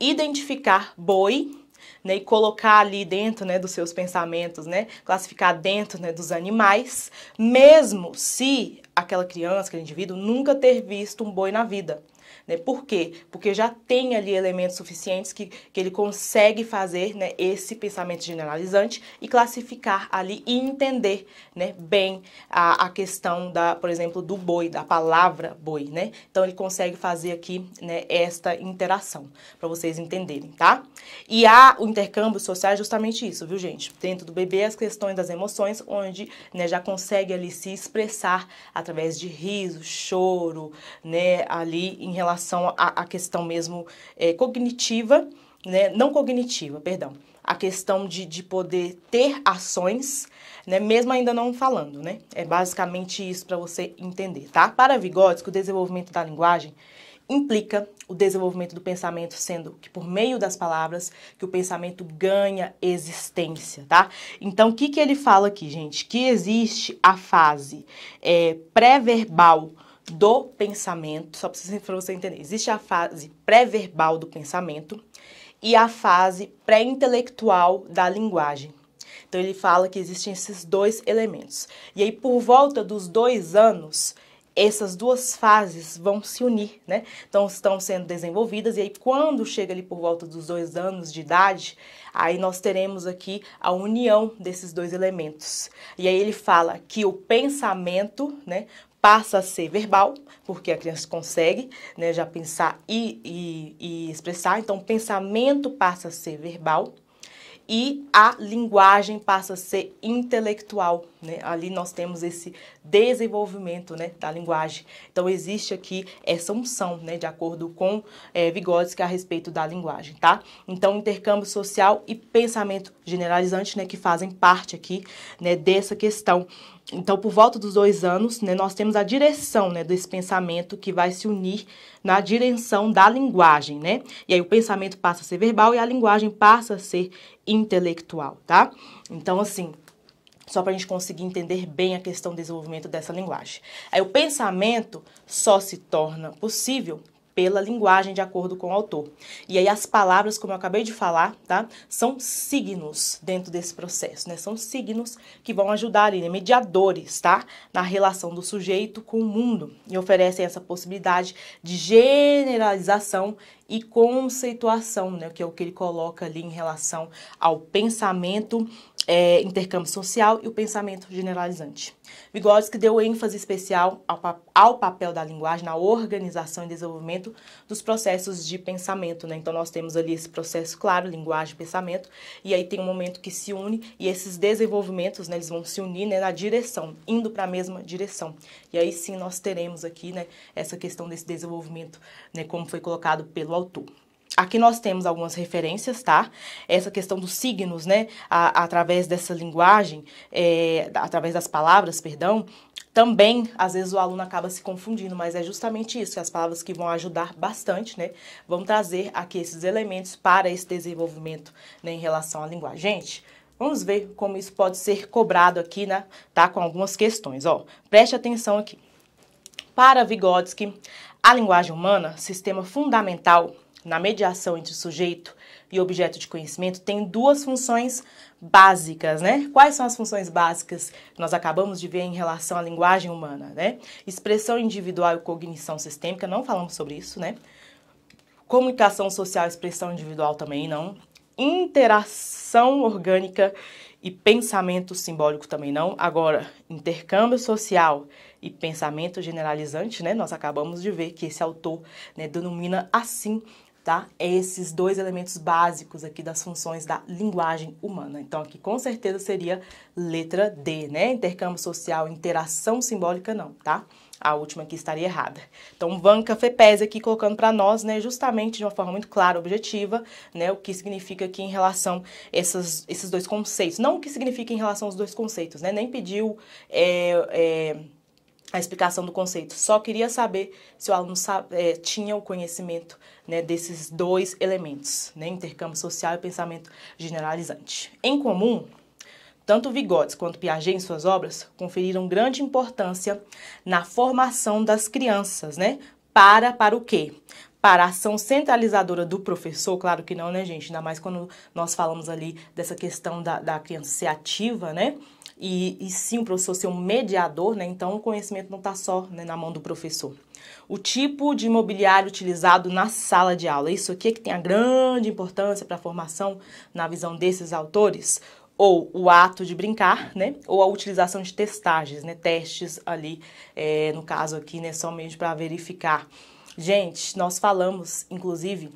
identificar boi né, e colocar ali dentro né, dos seus pensamentos, né, classificar dentro né, dos animais, mesmo se aquela criança, aquele indivíduo nunca ter visto um boi na vida. Né? Por quê? Porque já tem ali elementos suficientes que, que ele consegue fazer né, esse pensamento generalizante e classificar ali e entender né, bem a, a questão, da, por exemplo, do boi, da palavra boi. Né? Então, ele consegue fazer aqui né, esta interação, para vocês entenderem, tá? E há o intercâmbio social é justamente isso, viu, gente? Dentro do bebê, as questões das emoções, onde né, já consegue ali se expressar através de riso, choro, né, ali em relação relação à, à questão mesmo é, cognitiva, né? não cognitiva, perdão, a questão de, de poder ter ações, né? mesmo ainda não falando, né? É basicamente isso para você entender, tá? Para Vygotsky, o desenvolvimento da linguagem implica o desenvolvimento do pensamento, sendo que por meio das palavras que o pensamento ganha existência, tá? Então, o que, que ele fala aqui, gente? Que existe a fase é, pré-verbal, do pensamento, só para você entender, existe a fase pré-verbal do pensamento e a fase pré-intelectual da linguagem. Então ele fala que existem esses dois elementos. E aí por volta dos dois anos, essas duas fases vão se unir, né? Então estão sendo desenvolvidas e aí quando chega ali por volta dos dois anos de idade, aí nós teremos aqui a união desses dois elementos. E aí ele fala que o pensamento, né, passa a ser verbal, porque a criança consegue né, já pensar e, e, e expressar, então pensamento passa a ser verbal e a linguagem passa a ser intelectual. Né? Ali nós temos esse desenvolvimento né, da linguagem. Então existe aqui essa unção, né, de acordo com eh, é, Vygotsky a respeito da linguagem. Tá? Então intercâmbio social e pensamento generalizante né, que fazem parte aqui né, dessa questão então, por volta dos dois anos, né, nós temos a direção né, desse pensamento que vai se unir na direção da linguagem, né? E aí o pensamento passa a ser verbal e a linguagem passa a ser intelectual, tá? Então, assim, só para a gente conseguir entender bem a questão do desenvolvimento dessa linguagem. Aí o pensamento só se torna possível pela linguagem, de acordo com o autor. E aí as palavras, como eu acabei de falar, tá? São signos dentro desse processo, né? São signos que vão ajudar ali, né? mediadores, tá? Na relação do sujeito com o mundo e oferecem essa possibilidade de generalização e conceituação, né? Que é o que ele coloca ali em relação ao pensamento é, intercâmbio social e o pensamento generalizante. Vygotsky deu ênfase especial ao, ao, papel da linguagem na organização e desenvolvimento dos processos de pensamento. Né? Então, nós temos ali esse processo claro, linguagem e pensamento, e aí tem um momento que se une e esses desenvolvimentos né, eles vão se unir né, na direção, indo para a mesma direção. E aí sim nós teremos aqui né, essa questão desse desenvolvimento, né, como foi colocado pelo autor. Aqui nós temos algumas referências, tá? Essa questão dos signos, né? A, através dessa linguagem, é, através das palavras, perdão, também, às vezes, o aluno acaba se confundindo, mas é justamente isso, é as palavras que vão ajudar bastante, né? Vão trazer aqui esses elementos para esse desenvolvimento né, em relação à linguagem. Gente, vamos ver como isso pode ser cobrado aqui, né? Tá? Com algumas questões, ó. Preste atenção aqui. Para Vygotsky, a linguagem humana, sistema fundamental na mediação entre sujeito e objeto de conhecimento tem duas funções básicas, né? Quais são as funções básicas que nós acabamos de ver em relação à linguagem humana, né? Expressão individual e cognição sistêmica, não falamos sobre isso, né? Comunicação social, expressão individual também não. Interação orgânica e pensamento simbólico também não. Agora, intercâmbio social e pensamento generalizante, né? Nós acabamos de ver que esse autor né, denomina assim tá? É esses dois elementos básicos aqui das funções da linguagem humana. Então, aqui com certeza seria letra D, né? Intercâmbio social, interação simbólica, não, tá? A última aqui estaria errada. Então, Vanca Fepes aqui colocando para nós, né, justamente de uma forma muito clara, objetiva, né, o que significa aqui em relação essas, esses dois conceitos. Não o que significa em relação aos dois conceitos, né? Nem pediu. É, é, a explicação do conceito. Só queria saber se o aluno é, tinha o conhecimento né, desses dois elementos, né, intercâmbio social e pensamento generalizante. Em comum, tanto Vygotsky quanto Piaget, em suas obras, conferiram grande importância na formação das crianças, né? Para, para o quê? Para a ação centralizadora do professor, claro que não, né, gente? Ainda mais quando nós falamos ali dessa questão da, da criança ser ativa, né? e, e sim o professor ser um mediador, né? Então o conhecimento não está só né, na mão do professor. O tipo de mobiliário utilizado na sala de aula, isso aqui é que tem a grande importância para a formação na visão desses autores ou o ato de brincar, né? Ou a utilização de testagens, né? Testes ali, é, no caso aqui, né? Somente para verificar. Gente, nós falamos, inclusive,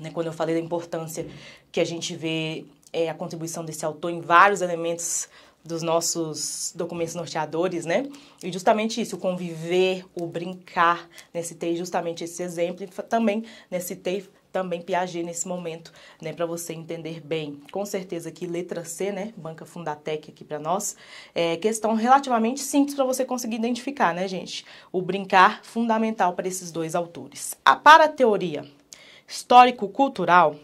né? Quando eu falei da importância que a gente vê é, a contribuição desse autor em vários elementos dos nossos documentos norteadores, né? E justamente isso, o conviver, o brincar, né? Citei justamente esse exemplo e também, né? Citei também Piaget nesse momento, né, para você entender bem. Com certeza que letra C, né, Banca Fundatec aqui para nós, é questão relativamente simples para você conseguir identificar, né, gente? O brincar fundamental para esses dois autores. A, ah, para a teoria histórico-cultural,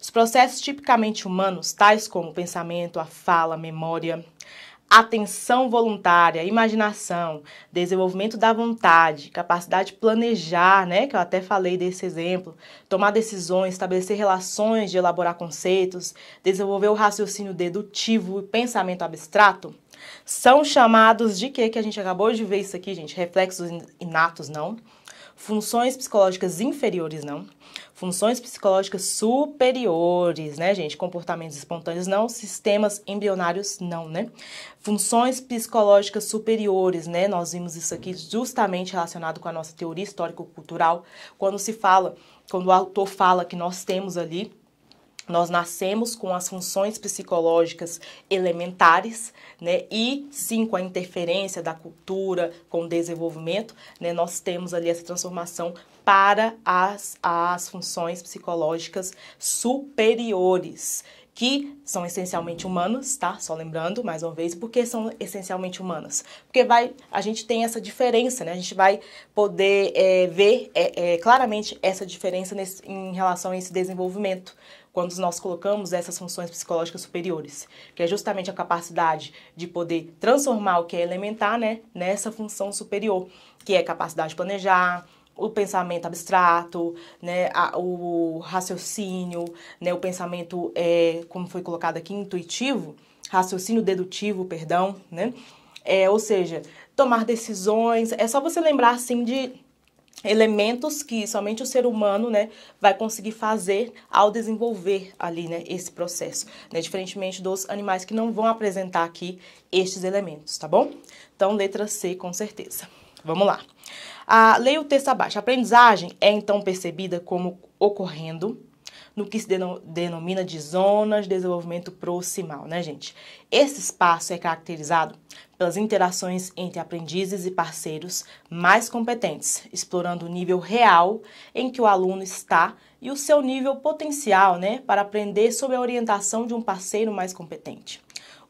os processos tipicamente humanos, tais como pensamento, a fala, a memória, atenção voluntária, imaginação, desenvolvimento da vontade, capacidade de planejar, né, que eu até falei desse exemplo, tomar decisões, estabelecer relações, de elaborar conceitos, desenvolver o raciocínio dedutivo e pensamento abstrato, são chamados de quê? Que a gente acabou de ver isso aqui, gente, reflexos inatos não, funções psicológicas inferiores não, funções psicológicas superiores, né, gente? Comportamentos espontâneos não, sistemas embrionários não, né? Funções psicológicas superiores, né? Nós vimos isso aqui justamente relacionado com a nossa teoria histórico-cultural, quando se fala, quando o autor fala que nós temos ali nós nascemos com as funções psicológicas elementares, né? E sim, com a interferência da cultura, com o desenvolvimento, né? Nós temos ali essa transformação para as, as funções psicológicas superiores que são essencialmente humanas, tá? Só lembrando mais uma vez, porque são essencialmente humanas, porque vai, a gente tem essa diferença, né? A gente vai poder é, ver é, é, claramente essa diferença nesse, em relação a esse desenvolvimento, quando nós colocamos essas funções psicológicas superiores, que é justamente a capacidade de poder transformar o que é elementar, né, nessa função superior, que é capacidade de planejar, o pensamento abstrato, né, a, o raciocínio, né, o pensamento, é, como foi colocado aqui, intuitivo, raciocínio dedutivo, perdão, né, é, ou seja, tomar decisões, é só você lembrar, assim, de elementos que somente o ser humano, né, vai conseguir fazer ao desenvolver ali, né, esse processo, né, diferentemente dos animais que não vão apresentar aqui estes elementos, tá bom? Então, letra C com certeza. Vamos lá. Ah, leia o texto abaixo. A aprendizagem é então percebida como ocorrendo no que se denomina de zonas de desenvolvimento proximal, né, gente? Esse espaço é caracterizado pelas interações entre aprendizes e parceiros mais competentes, explorando o nível real em que o aluno está e o seu nível potencial, né, para aprender sob a orientação de um parceiro mais competente.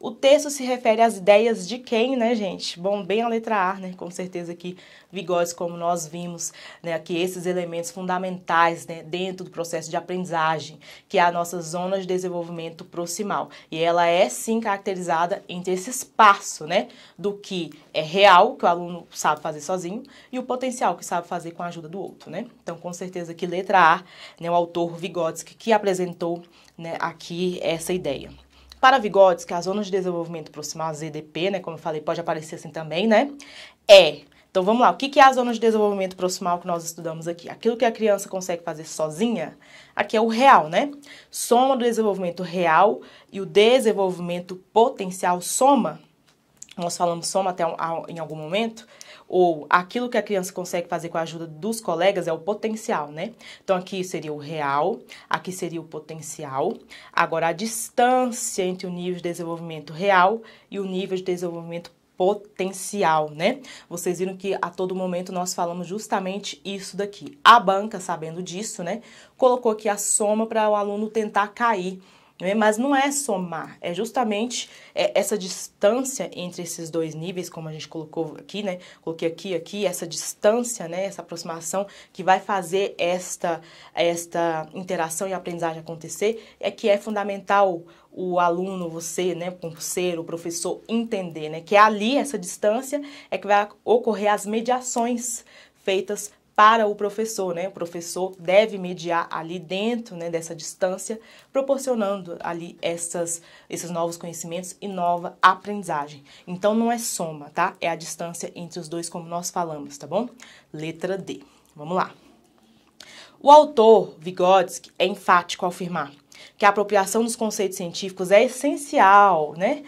O texto se refere às ideias de quem, né, gente? Bom, bem a letra A, né? Com certeza que Vigóis, como nós vimos, né, que esses elementos fundamentais, né, dentro do processo de aprendizagem, que é a nossa zona de desenvolvimento proximal. E ela é sim caracterizada entre esse espaço, né, do que é real, que o aluno sabe fazer sozinho, e o potencial que sabe fazer com a ajuda do outro, né? Então, com certeza que letra A, né, o autor Vygotsky que apresentou, né, aqui essa ideia. Para Vigotes, que é a Zona de Desenvolvimento Proximal, a ZDP, né, como eu falei, pode aparecer assim também, né, é... Então, vamos lá. O que é a zona de desenvolvimento proximal que nós estudamos aqui? Aquilo que a criança consegue fazer sozinha, aqui é o real, né? Soma do desenvolvimento real e o desenvolvimento potencial soma. Nós falamos soma até em algum momento ou aquilo que a criança consegue fazer com a ajuda dos colegas é o potencial, né? Então aqui seria o real, aqui seria o potencial. Agora a distância entre o nível de desenvolvimento real e o nível de desenvolvimento potencial, né? Vocês viram que a todo momento nós falamos justamente isso daqui. A banca, sabendo disso, né, colocou aqui a soma para o aluno tentar cair né? Mas não é somar, é justamente é, essa distância entre esses dois níveis, como a gente colocou aqui, né? Coloquei aqui, aqui, essa distância, né? Essa aproximação que vai fazer esta, esta interação e aprendizagem acontecer, é que é fundamental o aluno, você, né, o ser o professor entender, né, que é ali essa distância é que vai ocorrer as mediações feitas para o professor, né? O professor deve mediar ali dentro né, dessa distância, proporcionando ali essas, esses novos conhecimentos e nova aprendizagem. Então não é soma, tá? É a distância entre os dois, como nós falamos, tá bom? Letra D. Vamos lá. O autor Vygotsky é enfático ao afirmar que a apropriação dos conceitos científicos é essencial, né,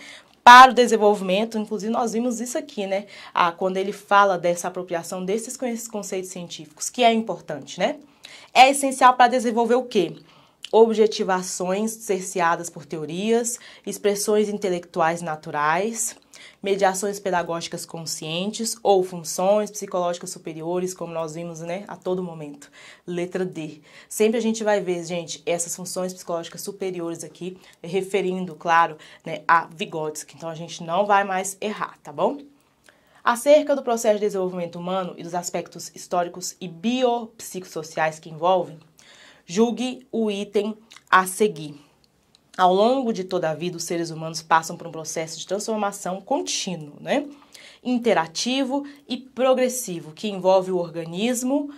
para o desenvolvimento, inclusive nós vimos isso aqui, né? Ah, quando ele fala dessa apropriação desses conceitos científicos, que é importante, né? É essencial para desenvolver o quê? Objetivações cerceadas por teorias, expressões intelectuais naturais, mediações pedagógicas conscientes ou funções psicológicas superiores, como nós vimos né, a todo momento. Letra D. Sempre a gente vai ver, gente, essas funções psicológicas superiores aqui, referindo, claro, né, a Vygotsky. Então a gente não vai mais errar, tá bom? Acerca do processo de desenvolvimento humano e dos aspectos históricos e biopsicossociais que envolvem, julgue o item a seguir. Ao longo de toda a vida, os seres humanos passam por um processo de transformação contínuo, né? interativo e progressivo, que envolve o organismo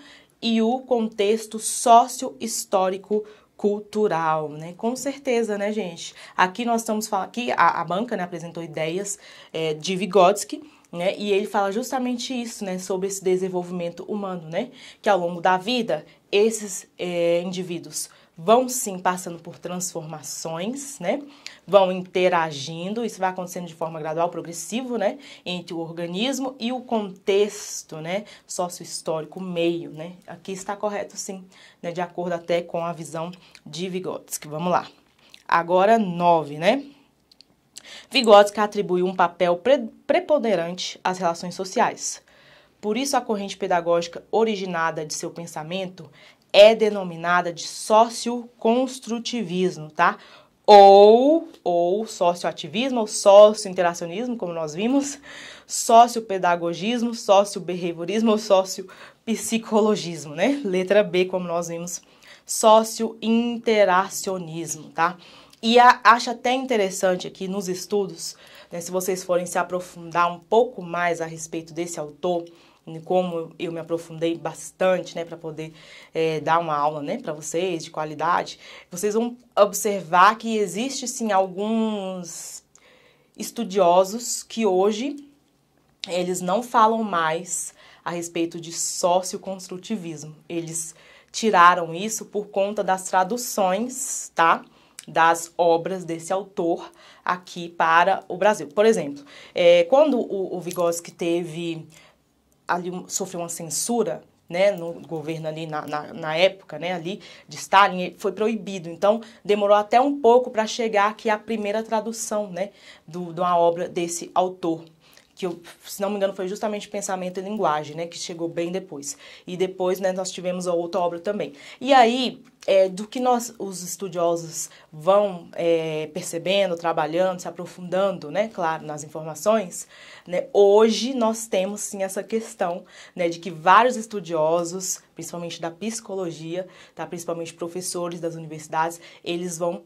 e o contexto sócio-histórico cultural, né? Com certeza, né, gente? Aqui nós estamos falando, aqui a, a banca né, apresentou ideias é, de Vygotsky, né? E ele fala justamente isso, né? Sobre esse desenvolvimento humano, né? Que ao longo da vida, esses é, indivíduos vão sim passando por transformações, né? Vão interagindo, isso vai acontecendo de forma gradual, progressiva, né? Entre o organismo e o contexto, né? Sócio-histórico, meio, né? Aqui está correto, sim, né? De acordo até com a visão de Vygotsky. Vamos lá. Agora, nove, né? Vygotsky atribui um papel preponderante às relações sociais. Por isso, a corrente pedagógica originada de seu pensamento é denominada de socioconstrutivismo, tá? Ou, ou socioativismo, ou sócio-interacionismo, como nós vimos, sociopedagogismo, sócio-behaviorismo ou sócio-psicologismo, né? Letra B, como nós vimos, sócio-interacionismo, tá? E a, acho até interessante aqui nos estudos, né, se vocês forem se aprofundar um pouco mais a respeito desse autor, como eu me aprofundei bastante, né, para poder é, dar uma aula, né, para vocês de qualidade, vocês vão observar que existe sim alguns estudiosos que hoje eles não falam mais a respeito de socioconstrutivismo. Eles tiraram isso por conta das traduções, tá? das obras desse autor aqui para o Brasil. Por exemplo, é, quando o, o Vygotsky teve ali sofreu uma censura né, no governo ali na, na, na, época, né, ali de Stalin, foi proibido. Então, demorou até um pouco para chegar aqui a primeira tradução, né, do, de uma obra desse autor que eu, se não me engano foi justamente Pensamento e Linguagem, né, que chegou bem depois. E depois, né, nós tivemos a outra obra também. E aí, é, do que nós, os estudiosos, vão é, percebendo, trabalhando, se aprofundando, né, claro, nas informações, né, hoje nós temos, sim, essa questão, né, de que vários estudiosos, principalmente da psicologia, tá, principalmente professores das universidades, eles vão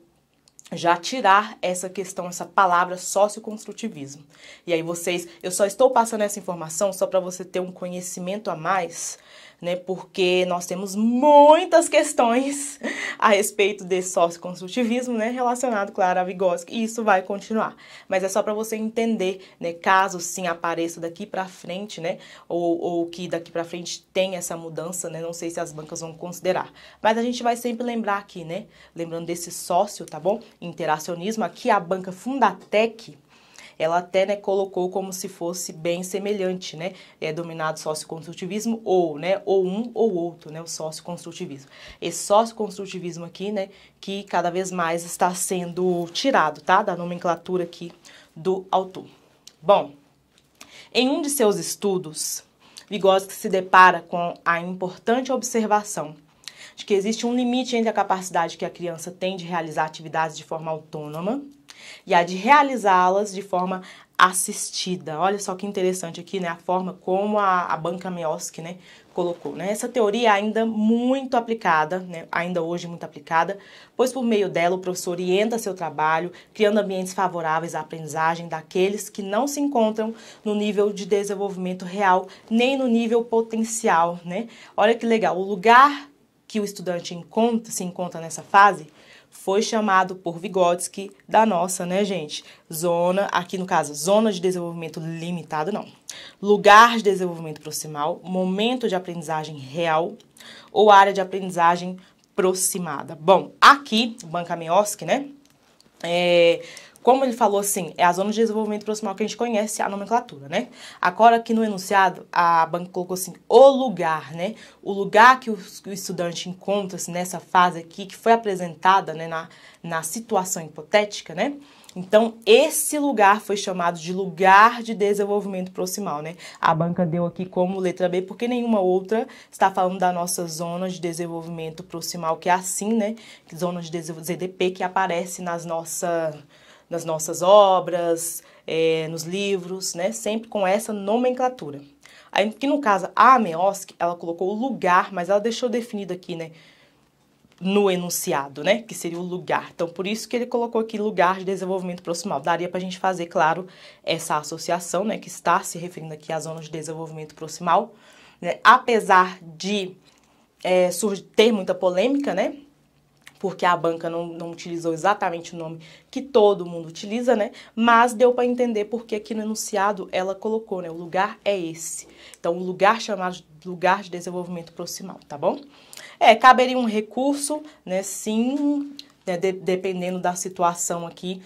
já tirar essa questão, essa palavra socioconstrutivismo. E aí vocês, eu só estou passando essa informação só para você ter um conhecimento a mais né? Porque nós temos muitas questões a respeito desse sócio-construtivismo, né? Relacionado, claro, a Vygotsky, e isso vai continuar. Mas é só para você entender, né? Caso sim apareça daqui para frente, né? Ou, ou que daqui para frente tem essa mudança, né? Não sei se as bancas vão considerar. Mas a gente vai sempre lembrar aqui, né? Lembrando desse sócio, tá bom? Interacionismo, aqui a banca Fundatec ela até né, colocou como se fosse bem semelhante, né? É dominado socioconstrutivismo ou, né? Ou um ou outro, né? O socioconstrutivismo. Esse socioconstrutivismo aqui, né? Que cada vez mais está sendo tirado, tá? Da nomenclatura aqui do autor. Bom, em um de seus estudos, Vygotsky se depara com a importante observação de que existe um limite entre a capacidade que a criança tem de realizar atividades de forma autônoma e a de realizá-las de forma assistida. Olha só que interessante aqui, né? A forma como a, a banca Mioski, né, colocou, né? Essa teoria é ainda muito aplicada, né? Ainda hoje muito aplicada, pois por meio dela o professor orienta seu trabalho, criando ambientes favoráveis à aprendizagem daqueles que não se encontram no nível de desenvolvimento real, nem no nível potencial, né? Olha que legal, o lugar que o estudante encontra, se encontra nessa fase foi chamado por Vygotsky da nossa, né, gente? Zona, aqui no caso, zona de desenvolvimento limitado, não. Lugar de desenvolvimento proximal, momento de aprendizagem real ou área de aprendizagem aproximada. Bom, aqui, Banca Mioski, né? É, como ele falou assim, é a zona de desenvolvimento proximal que a gente conhece a nomenclatura, né? Agora aqui no enunciado, a banca colocou assim, o lugar, né? O lugar que o, que o estudante encontra-se nessa fase aqui, que foi apresentada né, na, na situação hipotética, né? Então, esse lugar foi chamado de lugar de desenvolvimento proximal, né? A banca deu aqui como letra B, porque nenhuma outra está falando da nossa zona de desenvolvimento proximal, que é assim, né? Zona de ZDP que aparece nas nossas nas nossas obras, é, nos livros, né? Sempre com essa nomenclatura. Aí, que no caso, a Ameoski, ela colocou o lugar, mas ela deixou definido aqui, né? No enunciado, né? Que seria o lugar. Então, por isso que ele colocou aqui lugar de desenvolvimento proximal. Daria para a gente fazer, claro, essa associação, né? Que está se referindo aqui à zona de desenvolvimento proximal. Né? Apesar de é, ter muita polêmica, né? porque a banca não, não utilizou exatamente o nome que todo mundo utiliza, né? Mas deu para entender porque aqui no enunciado ela colocou, né? O lugar é esse. Então, o lugar chamado lugar de desenvolvimento proximal, tá bom? É, caberia um recurso, né? Sim, né? De, dependendo da situação aqui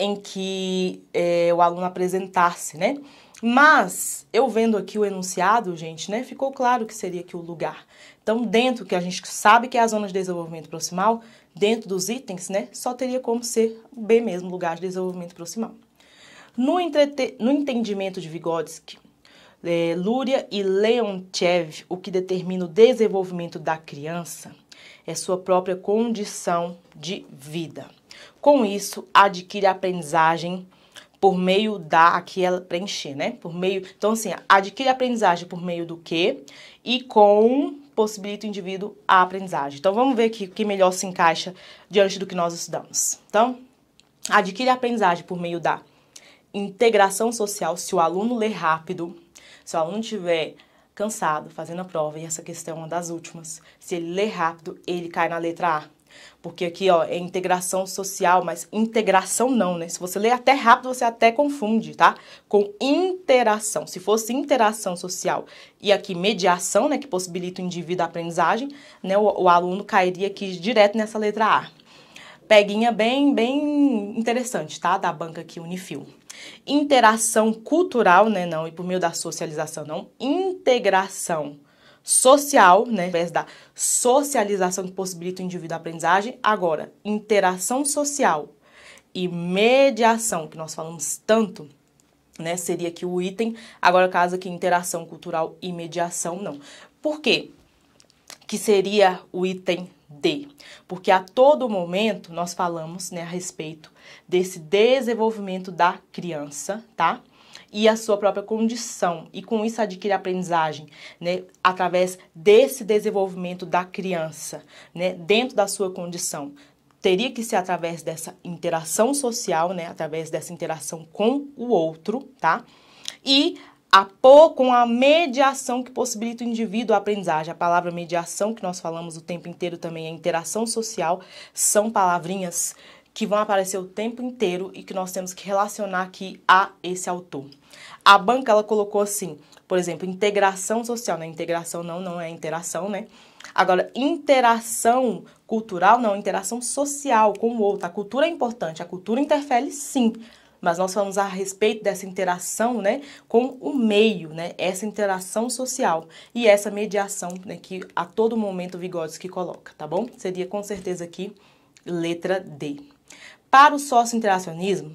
em que é, o aluno apresentasse, né? Mas, eu vendo aqui o enunciado, gente, né? Ficou claro que seria aqui o lugar. Então, dentro que a gente sabe que é a zona de desenvolvimento proximal, dentro dos itens, né, só teria como ser o B mesmo, lugar de desenvolvimento proximal. No, no entendimento de Vygotsky, é, Luria e Leontiev, o que determina o desenvolvimento da criança é sua própria condição de vida. Com isso, adquire a aprendizagem por meio da aqui ela preencher, né? Por meio, então assim, adquire a aprendizagem por meio do quê? e com possibilita o indivíduo a aprendizagem. Então, vamos ver aqui o que melhor se encaixa diante do que nós estudamos. Então, adquire a aprendizagem por meio da integração social. Se o aluno ler rápido, se o aluno tiver cansado fazendo a prova, e essa questão é uma das últimas, se ele ler rápido, ele cai na letra A porque aqui ó, é integração social, mas integração não, né? Se você ler até rápido, você até confunde, tá? Com interação. Se fosse interação social e aqui mediação, né, que possibilita o indivíduo a aprendizagem, né, o, o aluno cairia aqui direto nessa letra A. Peguinha bem, bem interessante, tá? Da banca aqui Unifil. Interação cultural, né, não, e por meio da socialização, não. Integração social, né, através da socialização que possibilita o indivíduo a aprendizagem. Agora, interação social e mediação, que nós falamos tanto, né, seria aqui o item. Agora, caso aqui, interação cultural e mediação, não. Por quê? Que seria o item D, porque a todo momento nós falamos né, a respeito desse desenvolvimento da criança, tá? e a sua própria condição e com isso adquire aprendizagem, né, através desse desenvolvimento da criança, né, dentro da sua condição. Teria que ser através dessa interação social, né, através dessa interação com o outro, tá? E a por, com a mediação que possibilita o indivíduo a aprendizagem. A palavra mediação, que nós falamos o tempo inteiro também, a interação social, são palavrinhas que vão aparecer o tempo inteiro e que nós temos que relacionar aqui a esse autor. A banca ela colocou assim, por exemplo, integração social, né? Integração não, não é interação, né? Agora, interação cultural não, interação social com o outro. A cultura é importante, a cultura interfere sim, mas nós falamos a respeito dessa interação né, com o meio, né, essa interação social e essa mediação né, que a todo momento Vygotsky coloca, tá bom? Seria com certeza aqui letra D. Para o sócio-interacionismo,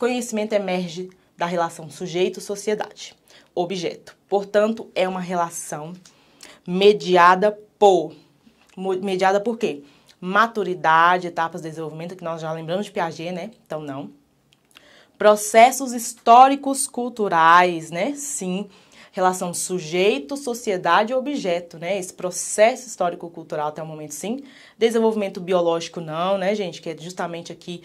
conhecimento emerge da relação sujeito-sociedade, objeto. Portanto, é uma relação mediada por mediada por quê? Maturidade, etapas de desenvolvimento que nós já lembramos de Piaget, né? Então não. Processos históricos culturais, né? Sim. Relação sujeito, sociedade, objeto, né? Esse processo histórico-cultural até o momento, sim. Desenvolvimento biológico, não, né, gente? Que é justamente aqui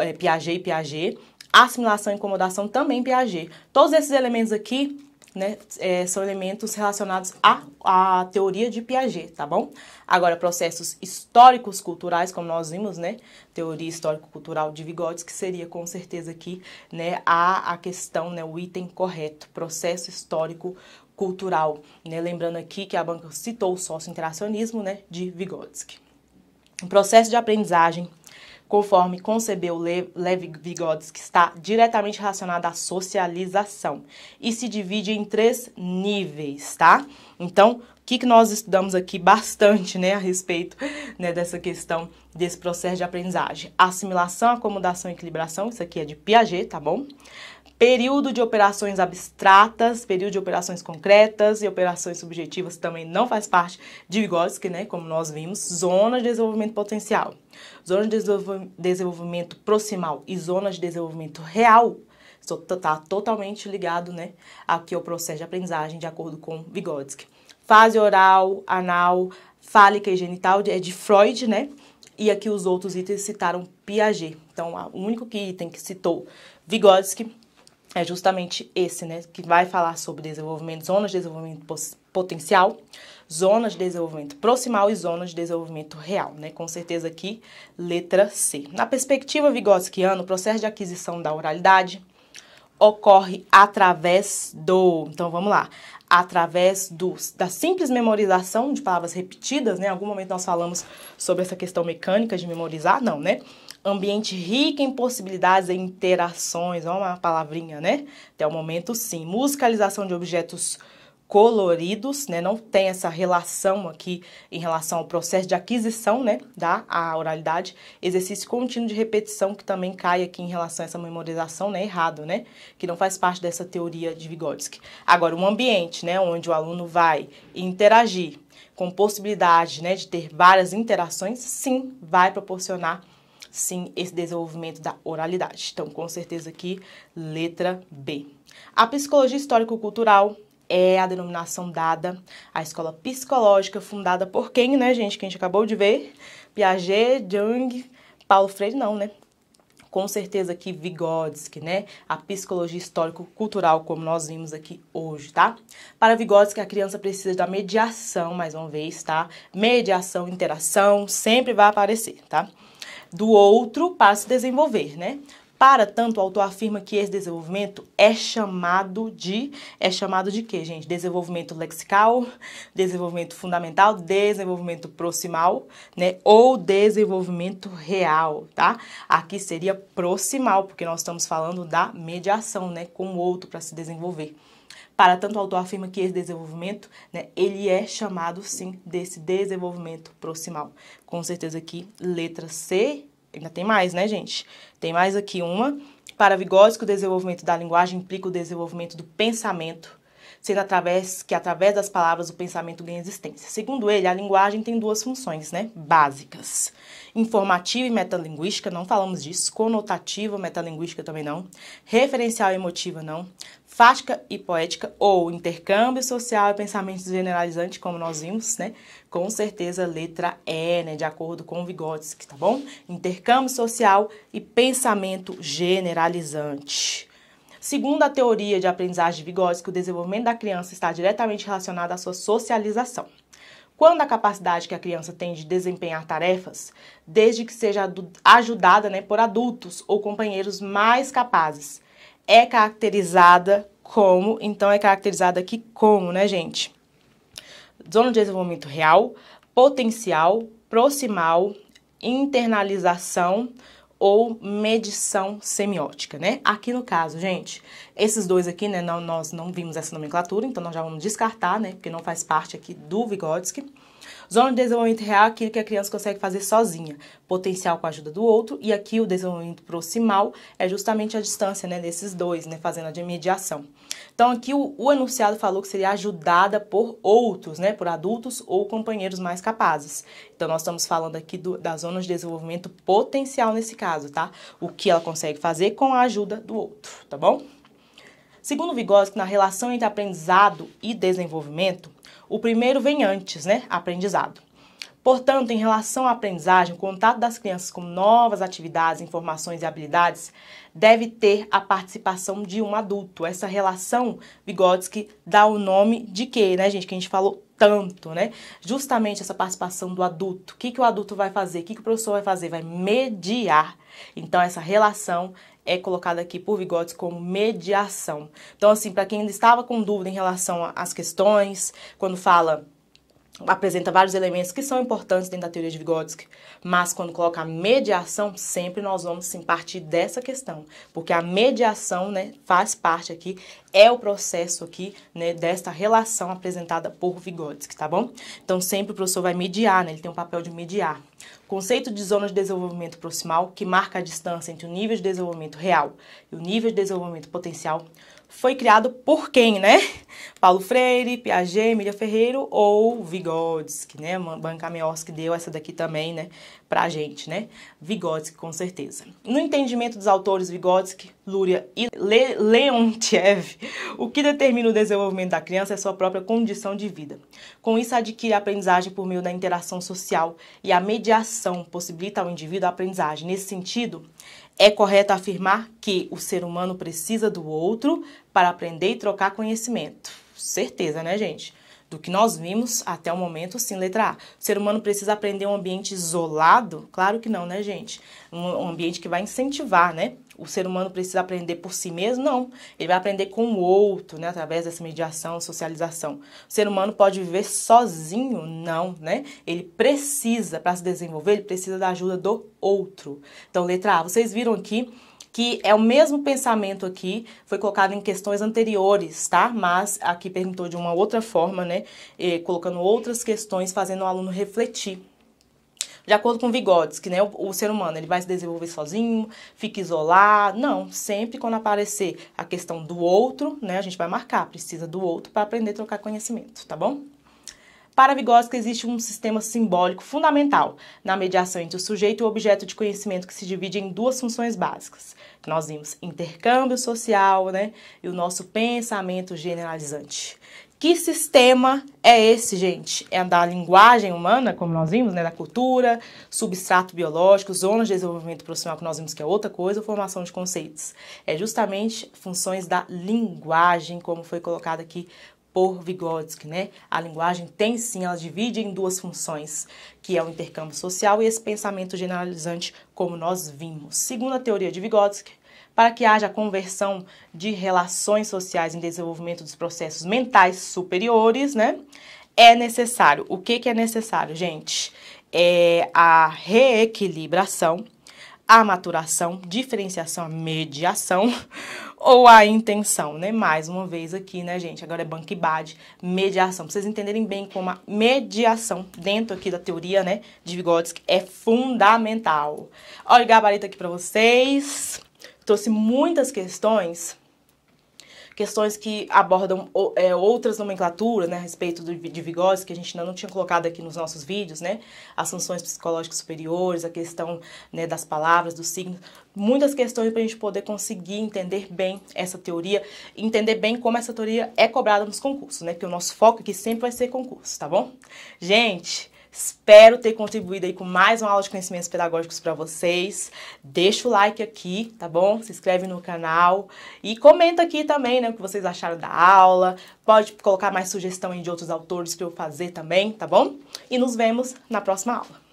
é, Piaget e Piaget assimilação e incomodação, também Piaget. Todos esses elementos aqui né, é, são elementos relacionados à, à teoria de Piaget, tá bom? Agora, processos históricos culturais, como nós vimos, né, teoria histórico-cultural de Vygotsky, que seria com certeza aqui, né, a, a questão, né, o item correto, processo histórico cultural, né, lembrando aqui que a banca citou o sócio-interacionismo, né, de Vygotsky. O processo de aprendizagem conforme concebeu Lev Vygotsky, que está diretamente relacionada à socialização e se divide em três níveis, tá? Então, o que, que nós estudamos aqui bastante, né, a respeito né, dessa questão desse processo de aprendizagem? Assimilação, acomodação e equilibração, isso aqui é de Piaget, tá bom? Período de operações abstratas, período de operações concretas e operações subjetivas também não faz parte de Vygotsky, né, como nós vimos. Zona de desenvolvimento potencial, zona de desenvolvimento proximal e zona de desenvolvimento real está totalmente ligado né, aqui é o processo de aprendizagem, de acordo com Vygotsky. Fase oral, anal, fálica e genital é de Freud, né? E aqui os outros itens citaram Piaget. Então, o único que item que citou Vygotsky é justamente esse, né, que vai falar sobre desenvolvimento, zonas de desenvolvimento potencial, zonas de desenvolvimento proximal e zonas de desenvolvimento real, né? Com certeza aqui, letra C. Na perspectiva vigotskiana, o processo de aquisição da oralidade ocorre através do, então vamos lá, através do, da simples memorização de palavras repetidas, né? Em algum momento nós falamos sobre essa questão mecânica de memorizar, não, né? ambiente rico em possibilidades e interações, uma palavrinha, né? Até o momento, sim. Musicalização de objetos coloridos, né? Não tem essa relação aqui em relação ao processo de aquisição, né? Da a oralidade. Exercício contínuo de repetição, que também cai aqui em relação a essa memorização, né? Errado, né? Que não faz parte dessa teoria de Vygotsky. Agora, um ambiente, né? Onde o aluno vai interagir com possibilidade, né? De ter várias interações, sim, vai proporcionar sim esse desenvolvimento da oralidade. Então, com certeza aqui, letra B. A psicologia histórico-cultural é a denominação dada à escola psicológica fundada por quem, né, gente? Que a gente acabou de ver. Piaget, Jung, Paulo Freire, não, né? com certeza aqui Vygotsky, né? A psicologia histórico-cultural, como nós vimos aqui hoje, tá? Para Vygotsky, a criança precisa da mediação, mais uma vez, tá? Mediação, interação, sempre vai aparecer, tá? do outro para se desenvolver, né? Para tanto, o autor afirma que esse desenvolvimento é chamado de é chamado de quê, gente? Desenvolvimento lexical, desenvolvimento fundamental, desenvolvimento proximal, né? Ou desenvolvimento real, tá? Aqui seria proximal, porque nós estamos falando da mediação, né, com o outro para se desenvolver. Para tanto, o autor afirma que esse desenvolvimento, né, ele é chamado, sim, desse desenvolvimento proximal. Com certeza aqui, letra C, ainda tem mais, né, gente? Tem mais aqui uma. Para Vygotsky, o desenvolvimento da linguagem implica o desenvolvimento do pensamento, sendo através que através das palavras o pensamento ganha existência. Segundo ele, a linguagem tem duas funções, né, básicas: informativa e metalinguística, não falamos disso, conotativa, metalinguística também não, referencial e emotiva não, fática e poética ou intercâmbio social e pensamento generalizante, como nós vimos, né? Com certeza letra E, né, de acordo com Vygotsky, tá bom? Intercâmbio social e pensamento generalizante. Segundo a teoria de aprendizagem de Vygotsky, o desenvolvimento da criança está diretamente relacionado à sua socialização. Quando a capacidade que a criança tem de desempenhar tarefas, desde que seja ajudada né, por adultos ou companheiros mais capazes, é caracterizada como, então é caracterizada aqui como, né, gente? Zona de desenvolvimento real, potencial, proximal, internalização ou medição semiótica, né? Aqui no caso, gente, esses dois aqui, né, não, nós não vimos essa nomenclatura, então nós já vamos descartar, né, porque não faz parte aqui do Vygotsky. Zona de desenvolvimento real é aquilo que a criança consegue fazer sozinha, potencial com a ajuda do outro, e aqui o desenvolvimento proximal é justamente a distância né, desses dois, né, fazendo a de mediação. Então aqui o, o enunciado falou que seria ajudada por outros, né, por adultos ou companheiros mais capazes. Então nós estamos falando aqui do, da zona de desenvolvimento potencial nesse caso, tá? O que ela consegue fazer com a ajuda do outro, tá bom? Segundo Vygotsky, na relação entre aprendizado e desenvolvimento, o primeiro vem antes, né? Aprendizado. Portanto, em relação à aprendizagem, o contato das crianças com novas atividades, informações e habilidades deve ter a participação de um adulto. Essa relação, Vygotsky dá o nome de quê, né, gente? Que a gente falou tanto, né? Justamente essa participação do adulto. O que, que o adulto vai fazer? O que, que o professor vai fazer? Vai mediar. Então, essa relação é colocada aqui por Vigotes como mediação. Então, assim, para quem ainda estava com dúvida em relação às questões, quando fala apresenta vários elementos que são importantes dentro da teoria de Vygotsky, mas quando coloca a mediação, sempre nós vamos sim partir dessa questão, porque a mediação, né, faz parte aqui, é o processo aqui, né, desta relação apresentada por Vygotsky, tá bom? Então sempre o professor vai mediar, né, ele tem um papel de mediar conceito de zona de desenvolvimento proximal, que marca a distância entre o nível de desenvolvimento real e o nível de desenvolvimento potencial, foi criado por quem, né? Paulo Freire, Piaget, Emília Ferreiro ou Vygotsky, né? Banca Mioski deu essa daqui também, né? Pra gente, né? Vygotsky, com certeza. No entendimento dos autores Vygotsky, Luria e Le Leontiev, o que determina o desenvolvimento da criança é sua própria condição de vida. Com isso, adquire a aprendizagem por meio da interação social e a mediação possibilita ao indivíduo a aprendizagem. Nesse sentido, é correto afirmar que o ser humano precisa do outro para aprender e trocar conhecimento. Certeza, né, gente? Do que nós vimos até o momento, sim, letra A. O ser humano precisa aprender um ambiente isolado? Claro que não, né, gente? Um ambiente que vai incentivar, né? o ser humano precisa aprender por si mesmo, não. Ele vai aprender com o outro, né? Através dessa mediação, socialização. O ser humano pode viver sozinho, não, né? Ele precisa, para se desenvolver, ele precisa da ajuda do outro. Então, letra A, vocês viram aqui que é o mesmo pensamento aqui, foi colocado em questões anteriores, tá? Mas aqui perguntou de uma outra forma, né? E eh, colocando outras questões, fazendo o aluno refletir de acordo com Vygotsky, né? O, o, ser humano, ele vai se desenvolver sozinho, fica isolado. Não, sempre quando aparecer a questão do outro, né? A gente vai marcar, precisa do outro para aprender a trocar conhecimento, tá bom? Para Vygotsky existe um sistema simbólico fundamental na mediação entre o sujeito e o objeto de conhecimento que se divide em duas funções básicas, que nós vimos intercâmbio social, né, e o nosso pensamento generalizante. Que sistema é esse, gente? É da linguagem humana, como nós vimos, né? Da cultura, substrato biológico, zonas de desenvolvimento profissional, que nós vimos que é outra coisa, ou formação de conceitos. É justamente funções da linguagem, como foi colocado aqui por Vygotsky, né? A linguagem tem sim, ela divide em duas funções, que é o intercâmbio social e esse pensamento generalizante, como nós vimos. Segundo a teoria de Vygotsky, para que haja conversão de relações sociais em desenvolvimento dos processos mentais superiores, né? É necessário. O que, que é necessário, gente? É a reequilibração, a maturação, diferenciação, a mediação ou a intenção, né? Mais uma vez aqui, né, gente? Agora é bad, mediação. Pra vocês entenderem bem como a mediação dentro aqui da teoria, né, de Vygotsky é fundamental. Olha o gabarito aqui para vocês trouxe muitas questões, questões que abordam é, outras nomenclaturas, né, a respeito do, de Vygotsky, que a gente ainda não tinha colocado aqui nos nossos vídeos, né, as sanções psicológicas superiores, a questão né, das palavras, dos signos, muitas questões para a gente poder conseguir entender bem essa teoria, entender bem como essa teoria é cobrada nos concursos, né, porque o nosso foco aqui sempre vai ser concurso, tá bom? Gente... Espero ter contribuído aí com mais uma aula de conhecimentos pedagógicos para vocês. Deixa o like aqui, tá bom? Se inscreve no canal e comenta aqui também, né, o que vocês acharam da aula. Pode colocar mais sugestão de outros autores que eu fazer também, tá bom? E nos vemos na próxima aula.